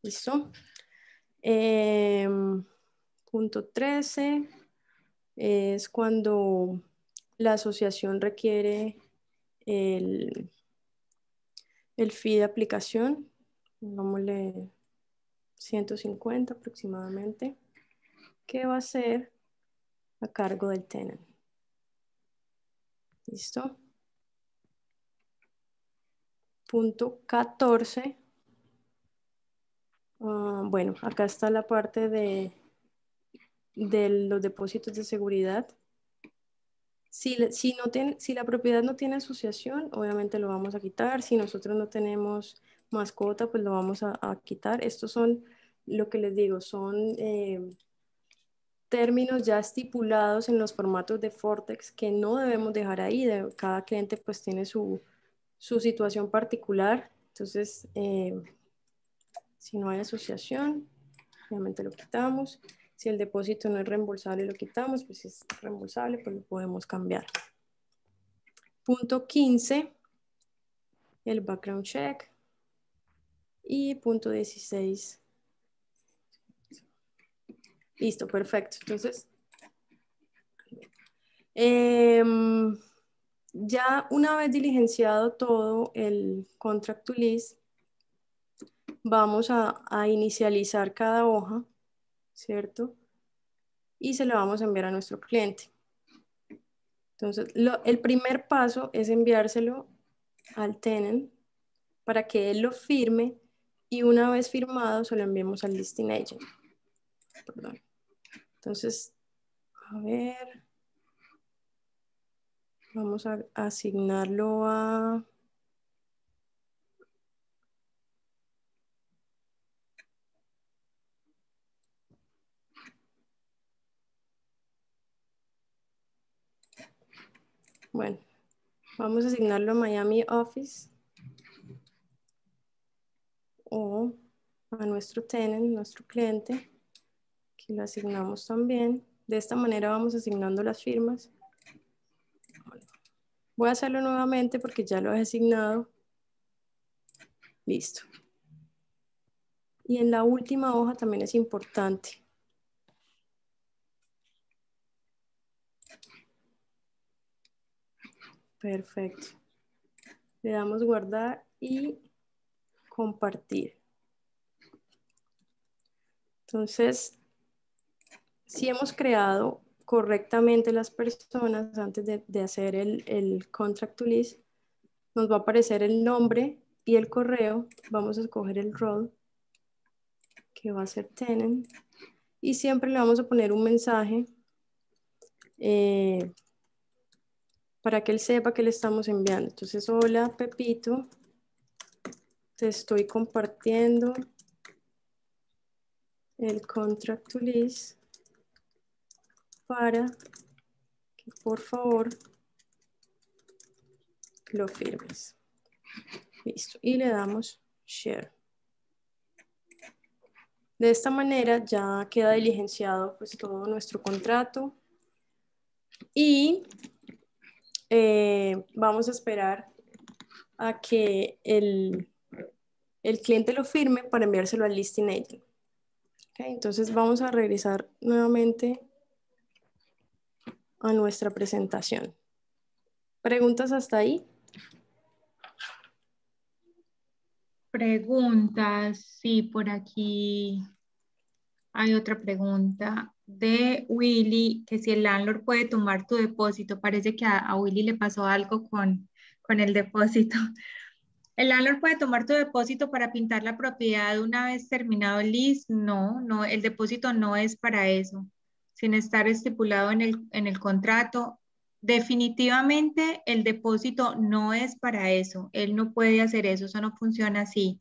¿Listo? Em, punto 13 es cuando la asociación requiere el, el fee de aplicación, digámosle 150 aproximadamente, que va a ser a cargo del tenant. ¿Listo? Punto 14. Ah, bueno, acá está la parte de de los depósitos de seguridad. Si, si, la propiedad no tiene asociación, obviamente lo vamos a quitar. Si nosotros no tenemos mascota, pues lo vamos a, quitar. Estos son, lo que les digo, son eh, términos ya estipulados en los formatos de Fortex que no debemos dejar ahí. cada cliente pues tiene su, su situación particular. Entonces, eh, si no hay asociación, obviamente lo quitamos. Si el depósito no es reembolsable, lo quitamos, pues si es reembolsable, pues lo podemos cambiar. Punto 15, el background check. Y punto 16. Listo, perfecto. Entonces, em, ya una vez diligenciado todo el contract to list, vamos a, a inicializar cada hoja ¿cierto? Y se lo vamos a enviar a nuestro cliente. Entonces, el primer paso es enviárselo al tenant para que él lo firme y una vez firmado se lo enviemos al listing agent. Perdón. Entonces, a ver, vamos a asignarlo a Bueno, vamos a asignarlo a Miami Office o a nuestro tenant, nuestro cliente. que lo asignamos también. De esta manera vamos asignando las firmas. Voy a hacerlo nuevamente porque ya lo he asignado. Listo. Y en la última hoja también es importante Perfecto. Le damos guardar y compartir. Entonces, si hemos creado correctamente las personas antes de, hacer el, contract to list, nos va a aparecer el nombre y el correo. Vamos a escoger el rol que va a ser tenant y siempre le vamos a poner un mensaje eh, para que él sepa que le estamos enviando. Entonces, hola Pepito, te estoy compartiendo el contract list para que por favor lo firmes. Listo. Y le damos share. De esta manera ya queda diligenciado pues todo nuestro contrato y eh, vamos a esperar a que el, el, cliente lo firme para enviárselo al listing agent. entonces vamos a regresar nuevamente a nuestra presentación. ¿Preguntas hasta ahí? Preguntas, sí, por aquí hay otra pregunta de Willy, que si el landlord puede tomar tu depósito, parece que a, Willy le pasó algo con, con el depósito. ¿El landlord puede tomar tu depósito para pintar la propiedad una vez terminado el lease? No, no, el depósito no es para eso, sin estar estipulado en el, en el contrato. Definitivamente el depósito no es para eso, él no puede hacer eso, eso no funciona así.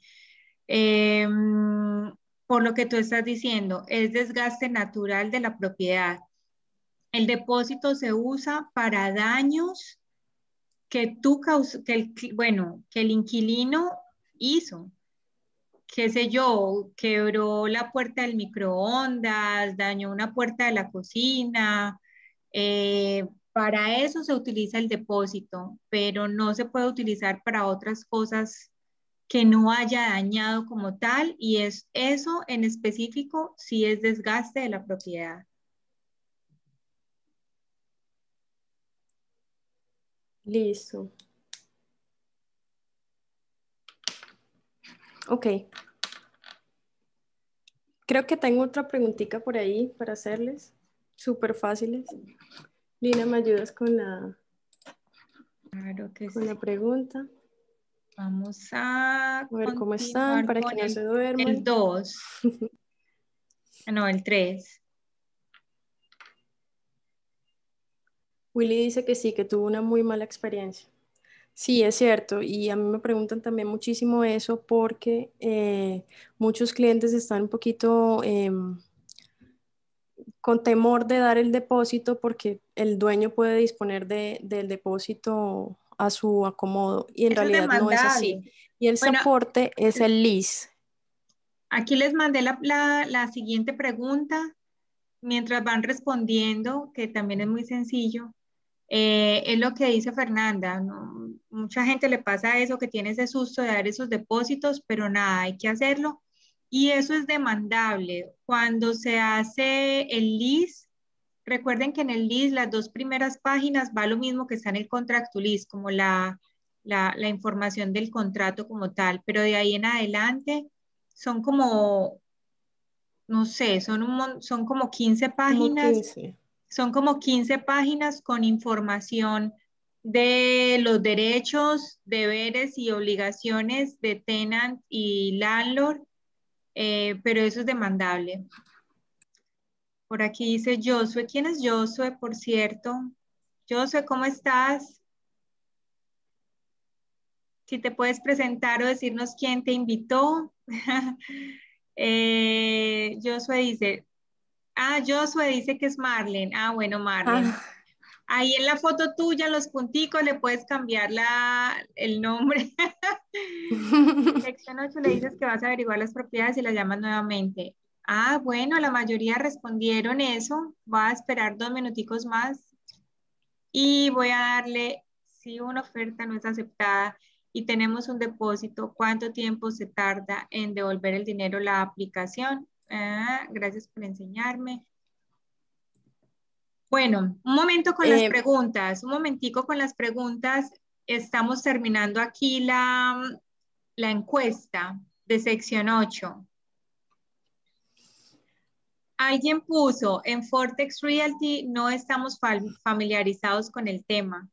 Em, por lo que tú estás diciendo, es desgaste natural de la propiedad. El depósito se usa para daños que tú caus que el, bueno, que el inquilino hizo. Qué sé yo, quebró la puerta del microondas, dañó una puerta de la cocina. Eh, para eso se utiliza el depósito, pero no se puede utilizar para otras cosas que no haya dañado como tal y es eso en específico si es desgaste de la propiedad. Listo. Ok. Creo que tengo otra preguntita por ahí para hacerles, súper fáciles. Lina, ¿me ayudas con la, claro que con la pregunta? Vamos a, ver cómo están para que no se duerman. El 2. no, el 3. Willy dice que sí, que tuvo una muy mala experiencia. Sí, es cierto. Y a mí me preguntan también muchísimo eso porque eh, muchos clientes están un poquito em, con temor de dar el depósito porque el dueño puede disponer del depósito a su acomodo y en realidad no es así. Y el soporte es el LIS. Aquí les mandé la, la, siguiente pregunta mientras van respondiendo, que también es muy sencillo. Eh, es lo que dice Fernanda, mucha gente le pasa eso, que tiene ese susto de dar esos depósitos, pero nada, hay que hacerlo. Y eso es demandable. Cuando se hace el LIS, Recuerden que en el list las dos primeras páginas va lo mismo que está en el contract list, como la, información del contrato como tal, pero de ahí en adelante son como, no sé, son, son como 15 páginas. Son como 15 páginas con información de los derechos, deberes y obligaciones de tenant y landlord, eh, pero eso es demandable. Por aquí dice Josué. ¿Quién es Josué, por cierto? Josué, ¿cómo estás? Si te puedes presentar o decirnos quién te invitó. eh, Josué dice, ah, Josué dice que es Marlene. Ah, bueno, Marlene. Ah. Ahí en la foto tuya, los punticos, le puedes cambiar el nombre. Sección 8 le dices que vas a averiguar las propiedades y las llamas nuevamente. Ah, bueno, la mayoría respondieron eso. Voy a esperar dos minuticos más y voy a darle, si una oferta no es aceptada y tenemos un depósito, ¿cuánto tiempo se tarda en devolver el dinero la aplicación? Ah, gracias por enseñarme. Bueno, un momento con las eh, preguntas, un momentico con las preguntas. Estamos terminando aquí la, la encuesta de sección 8. Alguien puso, en Fortex Realty no estamos familiarizados con el tema.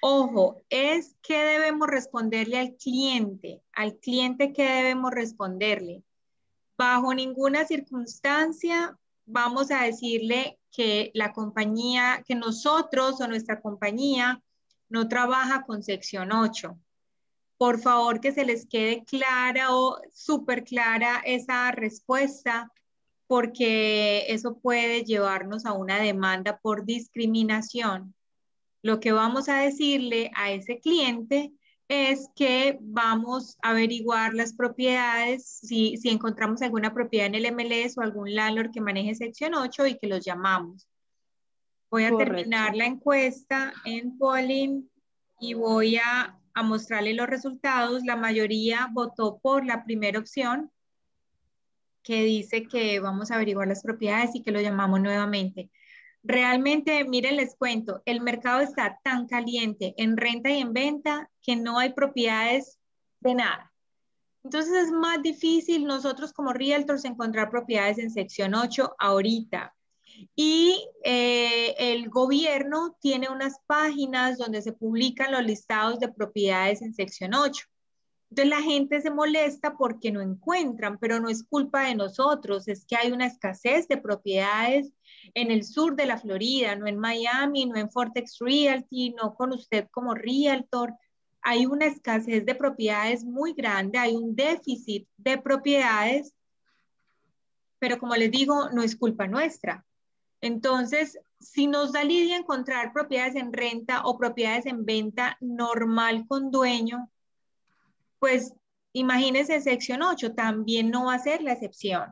Ojo, es que debemos responderle al cliente, al cliente qué debemos responderle. Bajo ninguna circunstancia vamos a decirle que la compañía, que nosotros o nuestra compañía no trabaja con sección 8. Por favor, que se les quede clara o súper clara esa respuesta porque eso puede llevarnos a una demanda por discriminación. Lo que vamos a decirle a ese cliente es que vamos a averiguar las propiedades, si, encontramos alguna propiedad en el MLS o algún landlord que maneje sección 8 y que los llamamos. Voy a terminar la encuesta en Polling y voy a, a mostrarle los resultados. La mayoría votó por la primera opción, que dice que vamos a averiguar las propiedades y que lo llamamos nuevamente. Realmente, miren, les cuento, el mercado está tan caliente en renta y en venta que no hay propiedades de nada. Entonces es más difícil nosotros como realtors encontrar propiedades en sección 8 ahorita. Y eh, el gobierno tiene unas páginas donde se publican los listados de propiedades en sección 8. Entonces la gente se molesta porque no encuentran, pero no es culpa de nosotros, es que hay una escasez de propiedades en el sur de la Florida, no en Miami, no en Fortex Realty, no con usted como realtor. Hay una escasez de propiedades muy grande, hay un déficit de propiedades, pero como les digo, no es culpa nuestra. Entonces, si nos da lidia encontrar propiedades en renta o propiedades en venta normal con dueño, pues imagínense sección 8, también no va a ser la excepción.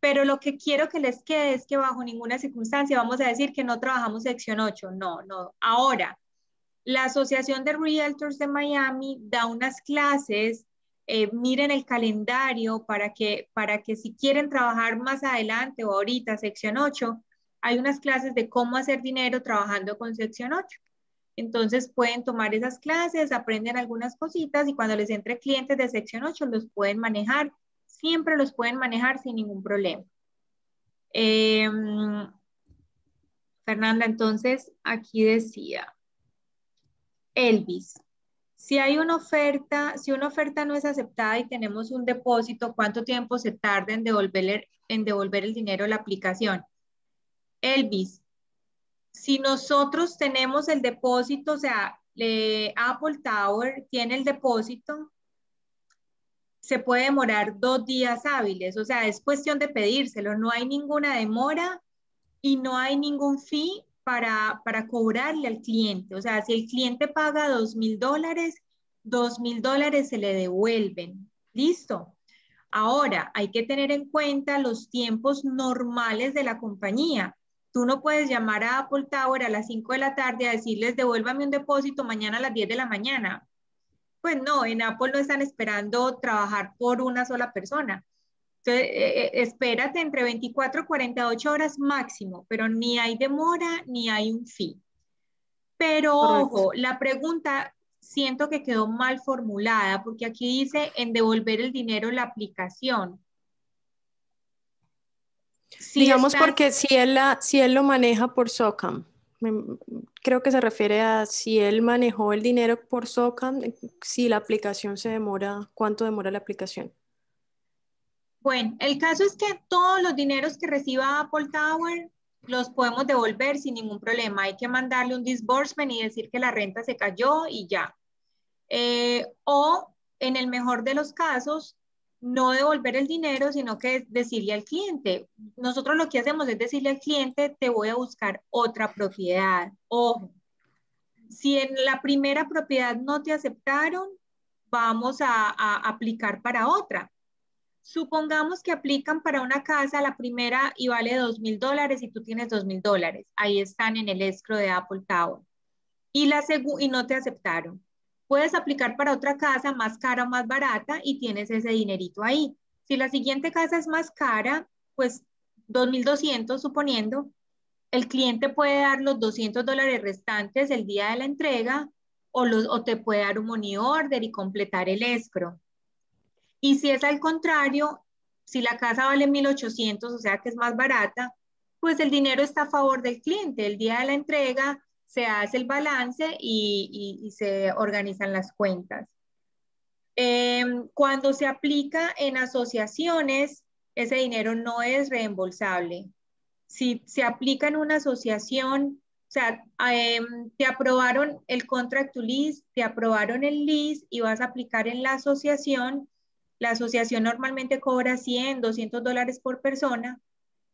Pero lo que quiero que les quede es que bajo ninguna circunstancia vamos a decir que no trabajamos sección 8, no, no. Ahora, la Asociación de Realtors de Miami da unas clases, eh, miren el calendario para que, para que si quieren trabajar más adelante o ahorita sección 8, hay unas clases de cómo hacer dinero trabajando con sección 8. Entonces pueden tomar esas clases, aprenden algunas cositas y cuando les entre clientes de sección 8 los pueden manejar, siempre los pueden manejar sin ningún problema. Em, Fernanda, entonces aquí decía, Elvis, si hay una oferta, si una oferta no es aceptada y tenemos un depósito, ¿cuánto tiempo se tarda en devolver, en devolver el dinero a la aplicación? Elvis, si nosotros tenemos el depósito, o sea, Apple Tower tiene el depósito, se puede demorar dos días hábiles, o sea, es cuestión de pedírselo, no hay ninguna demora y no hay ningún fee para, para cobrarle al cliente, o sea, si el cliente paga dos mil dólares, dos mil dólares se le devuelven, listo. Ahora, hay que tener en cuenta los tiempos normales de la compañía. Tú no puedes llamar a Apple Tower a las 5 de la tarde a decirles devuélvame un depósito mañana a las 10 de la mañana. Pues no, en Apple no están esperando trabajar por una sola persona. Entonces, eh, eh, espérate entre 24 y 48 horas máximo, pero ni hay demora ni hay un fin. Pero ojo, la pregunta siento que quedó mal formulada porque aquí dice en devolver el dinero la aplicación. Digamos porque si él, la, si él lo maneja por SOCAM, creo que se refiere a si él manejó el dinero por SOCAM, eh, si la aplicación se demora, cuánto demora la aplicación. Bueno, el caso es que todos los dineros que reciba Apple Tower los podemos devolver sin ningún problema. Hay que mandarle un disbursement y decir que la renta se cayó y ya. Eh, o en el mejor de los casos, no devolver el dinero, sino que decirle al cliente, nosotros lo que hacemos es decirle al cliente, te voy a buscar otra propiedad. Ojo, si en la primera propiedad no te aceptaron, vamos a, aplicar para otra. Supongamos que aplican para una casa la primera y vale dos mil dólares y tú tienes dos mil dólares. Ahí están en el escro de Apple Tower. Y, la y no te aceptaron. Puedes aplicar para otra casa más cara o más barata y tienes ese dinerito ahí. Si la siguiente casa es más cara, pues 2.200 suponiendo, el cliente puede dar los 200 dólares restantes el día de la entrega o, o te puede dar un money order y completar el escro. Y si es al contrario, si la casa vale 1.800, o sea que es más barata, pues el dinero está a favor del cliente. El día de la entrega se hace el balance y, se organizan las cuentas. Eh, cuando se aplica en asociaciones, ese dinero no es reembolsable. Si se aplica en una asociación, o sea, em, te aprobaron el contract to lease, te aprobaron el lease y vas a aplicar en la asociación. La asociación normalmente cobra 100, 200 dólares por persona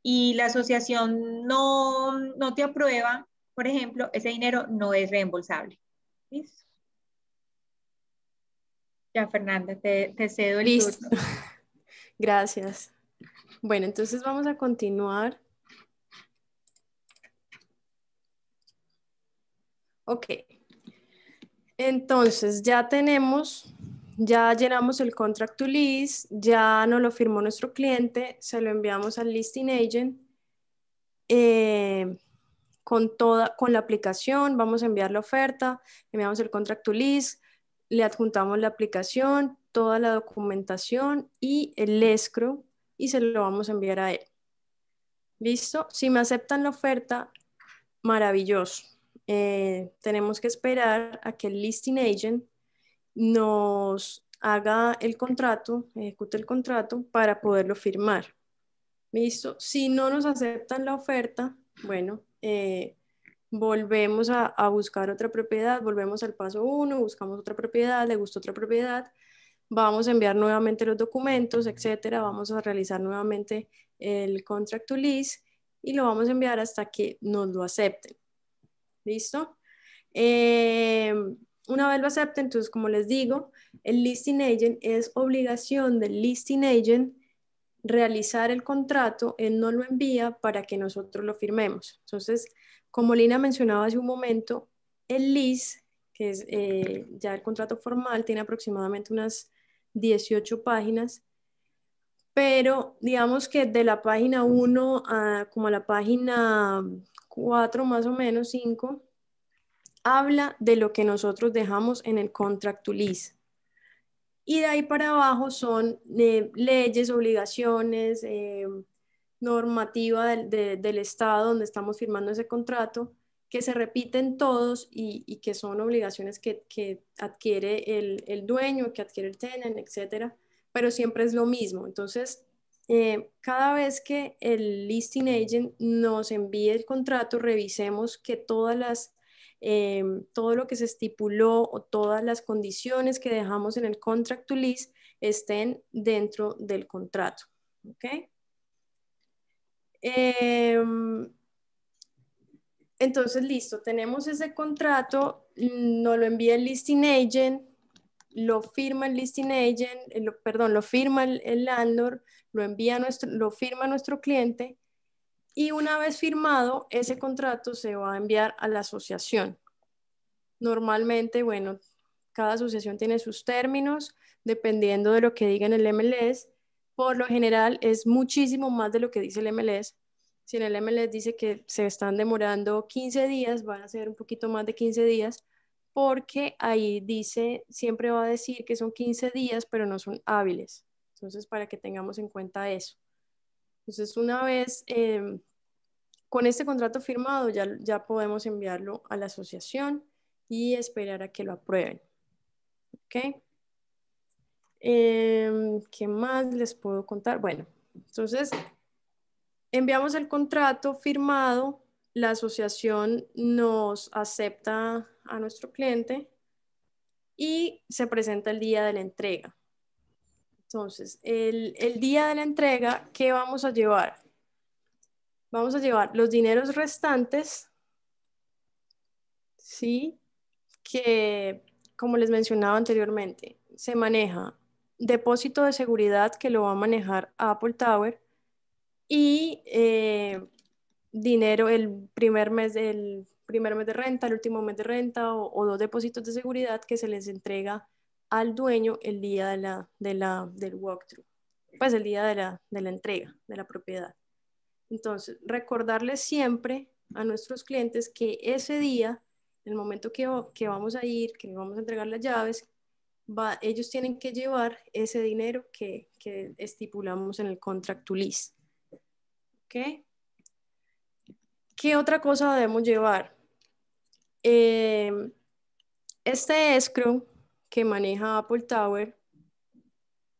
y la asociación no te aprueba por ejemplo, ese dinero no es reembolsable. ¿Listo? Ya, Fernanda, te, cedo el Listo. Gracias. Bueno, entonces vamos a continuar. Ok. Entonces, ya tenemos, ya llenamos el contract to lease, ya nos lo firmó nuestro cliente, se lo enviamos al listing agent. Eh, con toda, con la aplicación, vamos a enviar la oferta, enviamos el contract to lease, le adjuntamos la aplicación, toda la documentación y el escro y se lo vamos a enviar a él. ¿Listo? Si me aceptan la oferta, maravilloso. Eh, tenemos que esperar a que el listing agent nos haga el contrato, ejecute el contrato para poderlo firmar. ¿Listo? Si no nos aceptan la oferta, bueno, eh, volvemos a, buscar otra propiedad, volvemos al paso 1, buscamos otra propiedad, le gustó otra propiedad, vamos a enviar nuevamente los documentos, etcétera, vamos a realizar nuevamente el contract to lease y lo vamos a enviar hasta que nos lo acepten. ¿Listo? Eh, una vez lo acepten, entonces como les digo, el listing agent es obligación del listing agent realizar el contrato, él no lo envía para que nosotros lo firmemos. Entonces, como Lina mencionaba hace un momento, el LIS, que es eh, ya el contrato formal, tiene aproximadamente unas 18 páginas, pero digamos que de la página 1 a como la página 4 más o menos, 5, habla de lo que nosotros dejamos en el contract to lease y de ahí para abajo son eh, leyes, obligaciones, eh, normativa del, Estado donde estamos firmando ese contrato, que se repiten todos y, que son obligaciones que, adquiere el, dueño, que adquiere el tenant, etcétera, pero siempre es lo mismo. Entonces, eh, cada vez que el listing agent nos envíe el contrato, revisemos que todas las Em, todo lo que se estipuló o todas las condiciones que dejamos en el contract to list estén dentro del contrato. ¿okay? Em, entonces, listo, tenemos ese contrato, nos lo envía el listing agent, lo firma el listing agent, eh, perdón, lo firma el, el landlord, lo envía nuestro, lo firma nuestro cliente y una vez firmado, ese contrato se va a enviar a la asociación. Normalmente, bueno, cada asociación tiene sus términos, dependiendo de lo que diga en el MLS. Por lo general es muchísimo más de lo que dice el MLS. Si en el MLS dice que se están demorando 15 días, van a ser un poquito más de 15 días, porque ahí dice, siempre va a decir que son 15 días, pero no son hábiles. Entonces, para que tengamos en cuenta eso. Entonces, una vez em, con este contrato firmado, ya, podemos enviarlo a la asociación y esperar a que lo aprueben. ¿Ok? Em, ¿Qué más les puedo contar? Bueno, entonces enviamos el contrato firmado, la asociación nos acepta a nuestro cliente y se presenta el día de la entrega. Entonces, el, día de la entrega, ¿qué vamos a llevar? Vamos a llevar los dineros restantes, ¿sí? Que, como les mencionaba anteriormente, se maneja depósito de seguridad que lo va a manejar Apple Tower y eh, dinero el primer mes del primer mes de renta, el último mes de renta o, o, dos depósitos de seguridad que se les entrega al dueño el día de la, del walkthrough, pues el día de la, entrega de la propiedad. Entonces, recordarles siempre a nuestros clientes que ese día, el momento que, que vamos a ir, que vamos a entregar las llaves, va, ellos tienen que llevar ese dinero que, estipulamos en el contract to lease. ¿Ok? ¿Qué otra cosa debemos llevar? Eh, este escrow que maneja Apple Tower,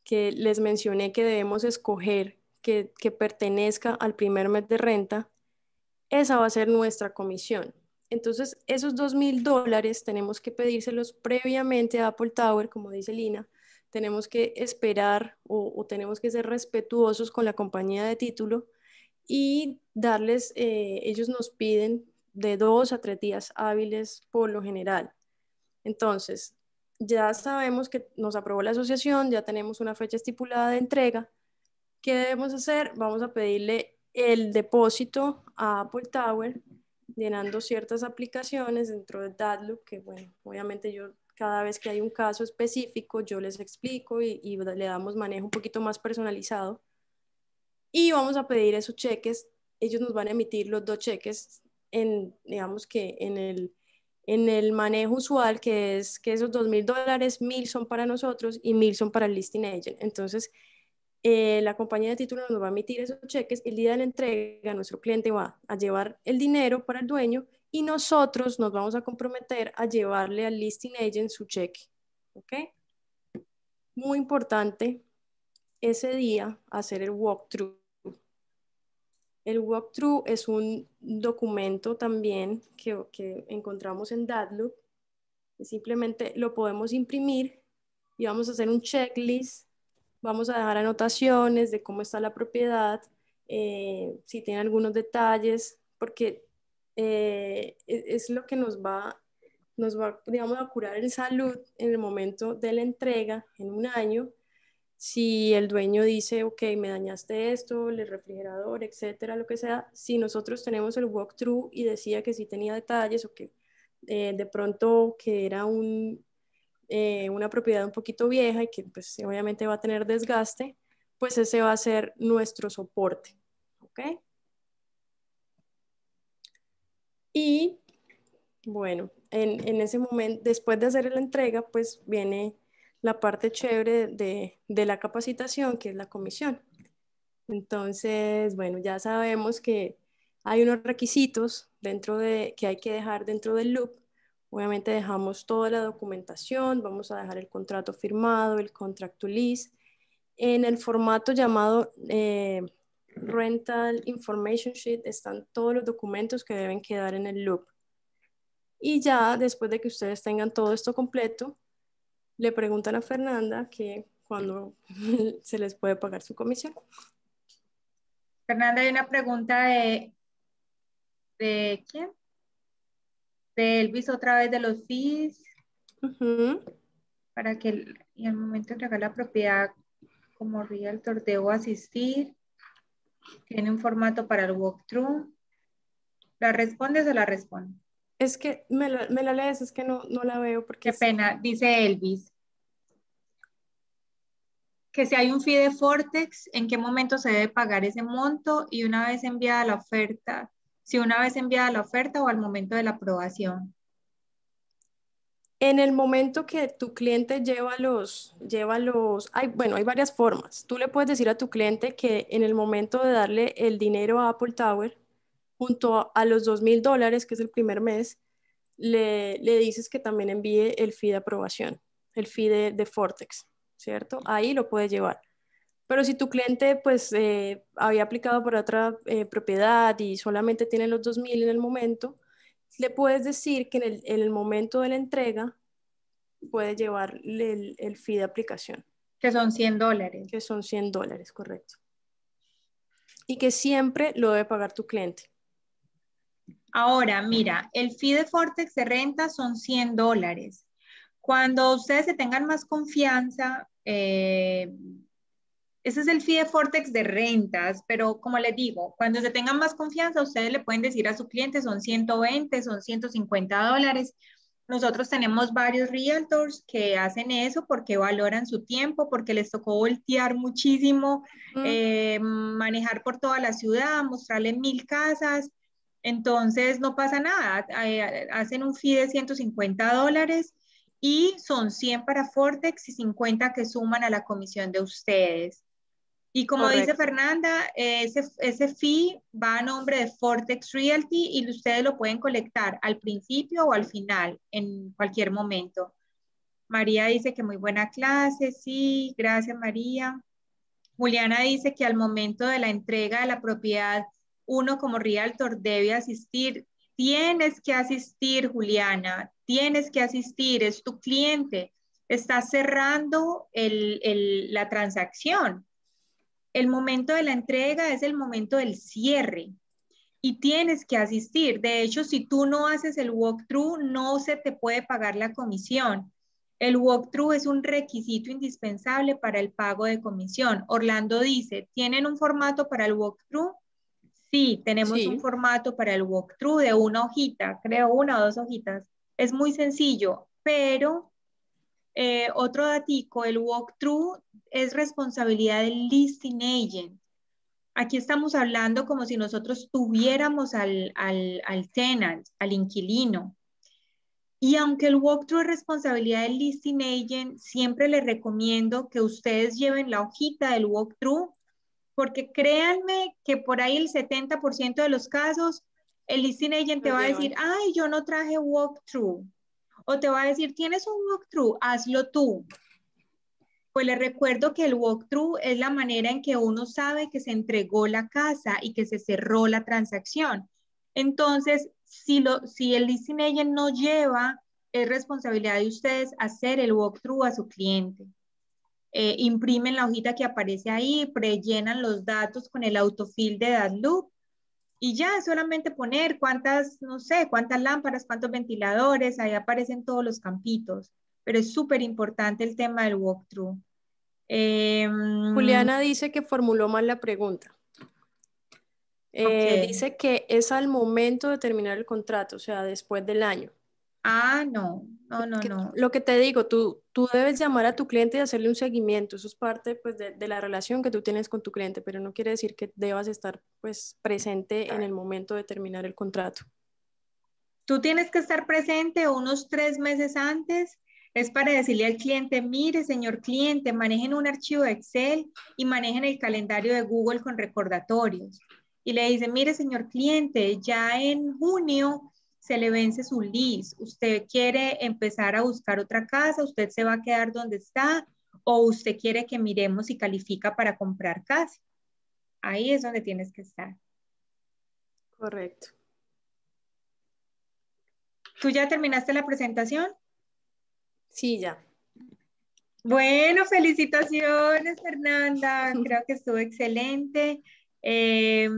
que les mencioné que debemos escoger que, pertenezca al primer mes de renta, esa va a ser nuestra comisión. Entonces, esos dos mil dólares tenemos que pedírselos previamente a Apple Tower, como dice Lina. Tenemos que esperar o, tenemos que ser respetuosos con la compañía de título y darles, eh, ellos nos piden de dos a tres días hábiles por lo general. Entonces, ya sabemos que nos aprobó la asociación, ya tenemos una fecha estipulada de entrega. ¿Qué debemos hacer? Vamos a pedirle el depósito a Apple Tower llenando ciertas aplicaciones dentro de Datloop, que bueno, obviamente yo cada vez que hay un caso específico, yo les explico y, y le damos manejo un poquito más personalizado. Y vamos a pedir esos cheques, ellos nos van a emitir los dos cheques en, digamos que en el en el manejo usual, que es que esos dos mil dólares, mil son para nosotros y mil son para el listing agent. Entonces, eh, la compañía de títulos nos va a emitir esos cheques. El día de la entrega, nuestro cliente va a llevar el dinero para el dueño y nosotros nos vamos a comprometer a llevarle al listing agent su cheque. ¿Ok? Muy importante ese día hacer el walkthrough el walkthrough es un documento también que, encontramos en Datloop. Simplemente lo podemos imprimir y vamos a hacer un checklist. Vamos a dejar anotaciones de cómo está la propiedad, eh, si tiene algunos detalles, porque eh, e, es lo que nos va, nos va, digamos, a curar en salud en el momento de la entrega en un año si el dueño dice, ok, me dañaste esto, el refrigerador, etcétera, lo que sea, si nosotros tenemos el walkthrough y decía que sí tenía detalles o que eh, de pronto que era un, eh, una propiedad un poquito vieja y que pues obviamente va a tener desgaste, pues ese va a ser nuestro soporte, ¿ok? Y bueno, en, en ese momento, después de hacer la entrega, pues viene la parte chévere de, la capacitación, que es la comisión. Entonces, bueno, ya sabemos que hay unos requisitos dentro de, que hay que dejar dentro del loop. Obviamente dejamos toda la documentación, vamos a dejar el contrato firmado, el contract to lease, en el formato llamado eh, Rental Information Sheet están todos los documentos que deben quedar en el loop. Y ya después de que ustedes tengan todo esto completo, le preguntan a Fernanda que cuando se les puede pagar su comisión. Fernanda, hay una pregunta de, de quién? De Elvis otra vez de los fis. Para que en el momento de entregar la propiedad como realtor torteo asistir. Tiene un formato para el walkthrough. ¿La responde o la responde? Es que me la, lees, es que no, la veo porque... Qué pena, dice Elvis. Que si hay un fee de Fortex, ¿en qué momento se debe pagar ese monto? Y una vez enviada la oferta, si una vez enviada la oferta o al momento de la aprobación. En el momento que tu cliente lleva los, lleva los, hay, bueno, hay varias formas. Tú le puedes decir a tu cliente que en el momento de darle el dinero a Apple Tower, junto a los dos mil dólares, que es el primer mes, le, le, dices que también envíe el fee de aprobación, el fee de, Fortex, ¿cierto? Ahí lo puedes llevar. Pero si tu cliente pues eh, había aplicado por otra eh, propiedad y solamente tiene los 2.000 en el momento, le puedes decir que en el, momento de la entrega puede llevar el, el de aplicación. Que son 100 dólares. Que son 100 dólares, correcto. Y que siempre lo debe pagar tu cliente. Ahora, mira, el fee de Fortex de renta son 100 dólares. Cuando ustedes se tengan más confianza, eh, ese es el fee de Fortex de rentas, pero como les digo, cuando se tengan más confianza, ustedes le pueden decir a su cliente son 120, son 150 dólares. Nosotros tenemos varios realtors que hacen eso porque valoran su tiempo, porque les tocó voltear muchísimo, eh, manejar por toda la ciudad, mostrarle mil casas, entonces, no pasa nada. Eh, hacen un fee de 150 dólares y son 100 para Fortex y 50 que suman a la comisión de ustedes. Y como dice Fernanda, ese, ese fee va a nombre de Fortex Realty y ustedes lo pueden colectar al principio o al final, en cualquier momento. María dice que muy buena clase, sí, gracias María. Juliana dice que al momento de la entrega de la propiedad uno como realtor debe asistir. Tienes que asistir, Juliana, tienes que asistir, es tu cliente, está cerrando la transacción. El momento de la entrega es el momento del cierre y tienes que asistir. De hecho, si tú no haces el walkthrough, no se te puede pagar la comisión. El walkthrough es un requisito indispensable para el pago de comisión. Orlando dice, ¿tienen un formato para el walkthrough? Sí, tenemos un formato para el walkthrough de una hojita, creo una o dos hojitas. Es muy sencillo, pero eh, otro datico, el walkthrough es responsabilidad del listing agent. Aquí estamos hablando como si nosotros tuviéramos al, al, al tenant, al inquilino. Y aunque el walkthrough es responsabilidad del listing agent, siempre les recomiendo que ustedes lleven la hojita del walkthrough porque créanme que por ahí el 70% de los casos, el listing agent te va a decir, ay, yo no traje walkthrough. O te va a decir, tienes un walkthrough, hazlo tú. Pues les recuerdo que el walkthrough es la manera en que uno sabe que se entregó la casa y que se cerró la transacción. Entonces, si, lo, si el listing agent no lleva, es responsabilidad de ustedes hacer el walkthrough a su cliente. Eh, imprimen la hojita que aparece ahí, prellenan los datos con el autofill de Datloop y ya solamente poner cuántas, no sé, cuántas lámparas, cuántos ventiladores, ahí aparecen todos los campitos, pero es súper importante el tema del walkthrough. Em, Juliana dice que formuló mal la pregunta. Eh, dice que es al momento de terminar el contrato, o sea, después del año. Ah, no, no, no, no. Lo que te digo, tú, tú debes llamar a tu cliente y hacerle un seguimiento. Eso es parte pues, de, la relación que tú tienes con tu cliente, pero no quiere decir que debas estar pues, presente en el momento de terminar el contrato. Tú tienes que estar presente unos tres meses antes. Es para decirle al cliente, mire, señor cliente, manejen un archivo de Excel y manejen el calendario de Google con recordatorios. Y le dice, mire, señor cliente, ya en junio se le vence su lease, usted quiere empezar a buscar otra casa, usted se va a quedar donde está o usted quiere que miremos si califica para comprar casa. Ahí es donde tienes que estar. Correcto. ¿Tú ya terminaste la presentación? Sí, ya. Bueno, felicitaciones, Fernanda. Creo que estuvo excelente. Eh,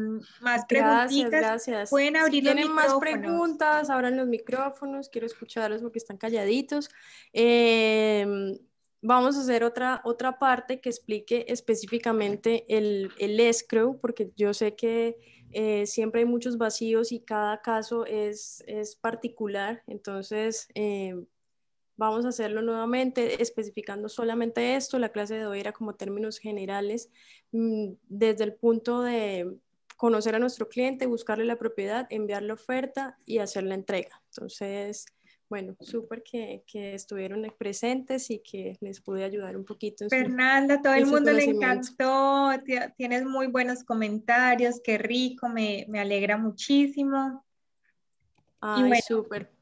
más Gracias, gracias. Pueden abrir si tienen más preguntas, abran los micrófonos. Quiero escucharlos porque están calladitos. Em, vamos a hacer otra, otra parte que explique específicamente el, el escrow, porque yo sé que eh, siempre hay muchos vacíos y cada caso es, es particular. Entonces, em, Vamos a hacerlo nuevamente especificando solamente esto. La clase de hoy era como términos generales mm, desde el punto de conocer a nuestro cliente, buscarle la propiedad, enviar la oferta y hacer la entrega. Entonces, bueno, súper que, que, estuvieron presentes y que les pude ayudar un poquito. Fernanda, todo el mundo le encantó, tienes muy buenos comentarios, qué rico, me, alegra muchísimo. Ay, súper.